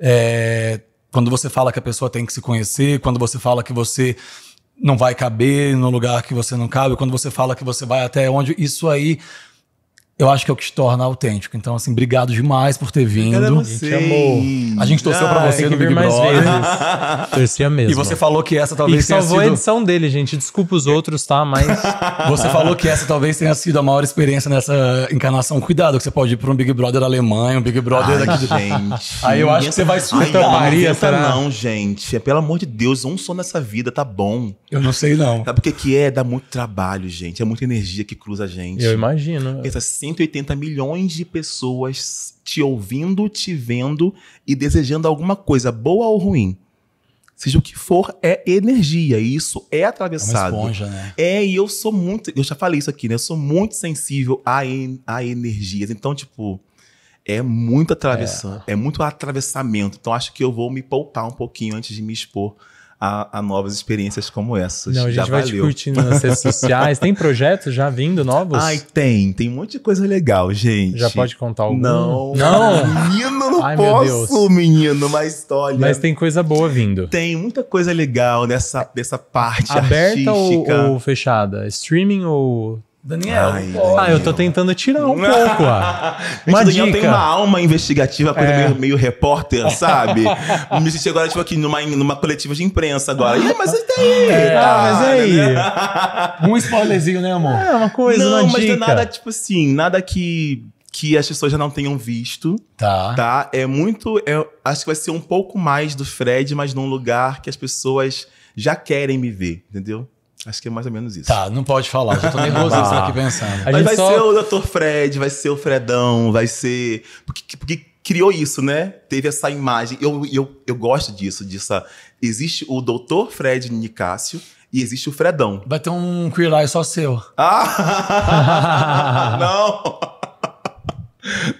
é, quando você fala que a pessoa tem que se conhecer, quando você fala que você não vai caber no lugar que você não cabe, quando você fala que você vai até onde, isso aí eu acho que é o que te torna autêntico. Então, assim, obrigado demais por ter vindo. Cara, a gente amou. A gente torceu pra ah, você no Big mais Brother. Vezes. *laughs* Torcia mesmo. E você falou que essa talvez e tenha salvou sido... a edição dele, gente. Desculpa os outros, tá? Mas... *laughs* você falou que essa talvez tenha sido a maior experiência nessa encarnação. Cuidado, que você pode ir pra um Big Brother Alemanha, um Big Brother Ai, daqui... gente. *laughs* Aí eu acho que você vai surtar Maria, será? Não, gente. É, pelo amor de Deus, um som nessa vida, tá bom. Eu não sei, não. Sabe o que é? Dá muito trabalho, gente. É muita energia que cruza a gente. Eu imagino. Essa 180 milhões de pessoas te ouvindo, te vendo e desejando alguma coisa, boa ou ruim. Seja o que for, é energia. E isso é atravessado. É uma esponja, né? É, e eu sou muito. Eu já falei isso aqui, né? Eu sou muito sensível a, en, a energias. Então, tipo, é muito atravessando, é. é muito atravessamento. Então, acho que eu vou me poupar um pouquinho antes de me expor a, a novas experiências como essas. Não, a gente já vai valeu. discutir nas redes *laughs* sociais. Tem projetos já vindo novos? Ai, tem. Tem um monte de coisa legal, gente. Já pode contar algum? Não. Não? Menino, não Ai, posso, menino, mas história Mas tem coisa boa vindo. Tem muita coisa legal nessa, nessa parte Aberta artística. Aberta ou, ou fechada? Streaming ou Daniel, Ai, Ah, eu tô tentando tirar um *laughs* pouco, ó. Gente, uma Daniel tem uma alma investigativa, coisa é. meio, meio, repórter, *laughs* sabe? Me senti agora, tipo, aqui numa, numa coletiva de imprensa agora. Ih, mas isso daí? Tá é, tá, ah, mas é né? aí? Né? *laughs* Um spoilerzinho, né, amor? É, uma coisa, Não, uma mas é dica. nada, tipo assim, nada que, que as pessoas já não tenham visto. Tá. Tá? É muito... É, acho que vai ser um pouco mais do Fred, mas num lugar que as pessoas já querem me ver, entendeu? Acho que é mais ou menos isso. Tá, não pode falar, já tô nervoso ah. aqui pensando. Mas vai só... ser o Dr. Fred, vai ser o Fredão, vai ser. Porque, porque criou isso, né? Teve essa imagem. Eu, eu, eu gosto disso, disso. Existe o Dr. Fred Nicásio e existe o Fredão. Vai ter um Queer só seu. Ah! *laughs*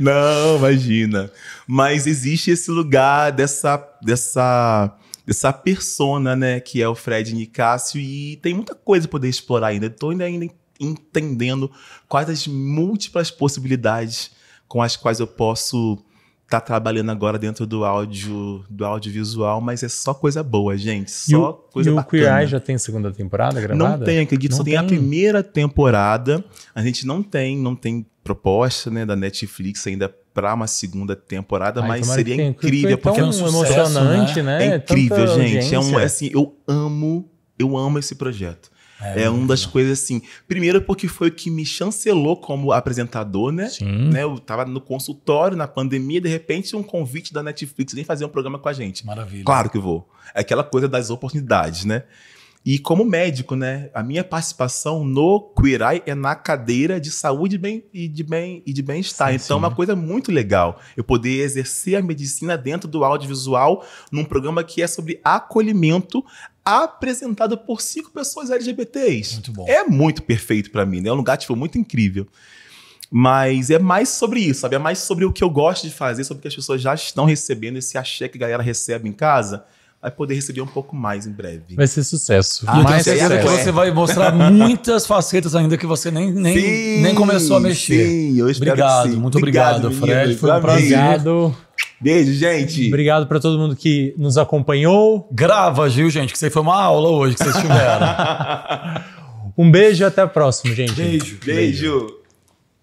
não! Não, imagina. Mas existe esse lugar dessa, dessa dessa persona, né, que é o Fred Nicásio, e tem muita coisa para poder explorar ainda. Tô ainda, ainda entendendo quais as múltiplas possibilidades com as quais eu posso tá trabalhando agora dentro do áudio, do audiovisual, mas é só coisa boa, gente. Só o, coisa e bacana. E o Queer Eye já tem segunda temporada gravada? Não tem, acredito, não só tem. tem a primeira temporada. A gente não tem, não tem proposta, né, da Netflix ainda para uma segunda temporada, Ai, mas seria tem. incrível. Foi porque é um sucesso, emocionante, né? né? É, é incrível, Tanta gente. É um, é assim, eu amo, eu amo esse projeto. É, é uma das coisas assim. Primeiro, porque foi o que me chancelou como apresentador, né? Sim. Né, eu tava no consultório, na pandemia, de repente, um convite da Netflix vem fazer um programa com a gente. Maravilha. Claro que vou. É aquela coisa das oportunidades, né? E como médico, né? A minha participação no Queer Eye é na cadeira de saúde bem, e de bem e de bem-estar. Então, é uma coisa muito legal. Eu poder exercer a medicina dentro do audiovisual num programa que é sobre acolhimento apresentado por cinco pessoas LGBTs. Muito bom. É muito perfeito para mim, né? É um lugar tipo muito incrível. Mas é mais sobre isso, sabe? É mais sobre o que eu gosto de fazer, sobre o que as pessoas já estão recebendo, esse axé que a galera recebe em casa vai poder receber um pouco mais em breve. Vai ser sucesso. Ah, mais é Que você vai mostrar *laughs* muitas facetas ainda que você nem, nem, sim, nem começou a mexer. Sim, eu espero Obrigado, muito obrigado, obrigado Fred. Menino, foi um prazer. Obrigado. Beijo, gente. Obrigado para todo mundo que nos acompanhou. Grava, Gil, gente, que isso aí foi uma aula hoje que vocês tiveram. *laughs* um beijo e até a próxima, gente. beijo. beijo. beijo.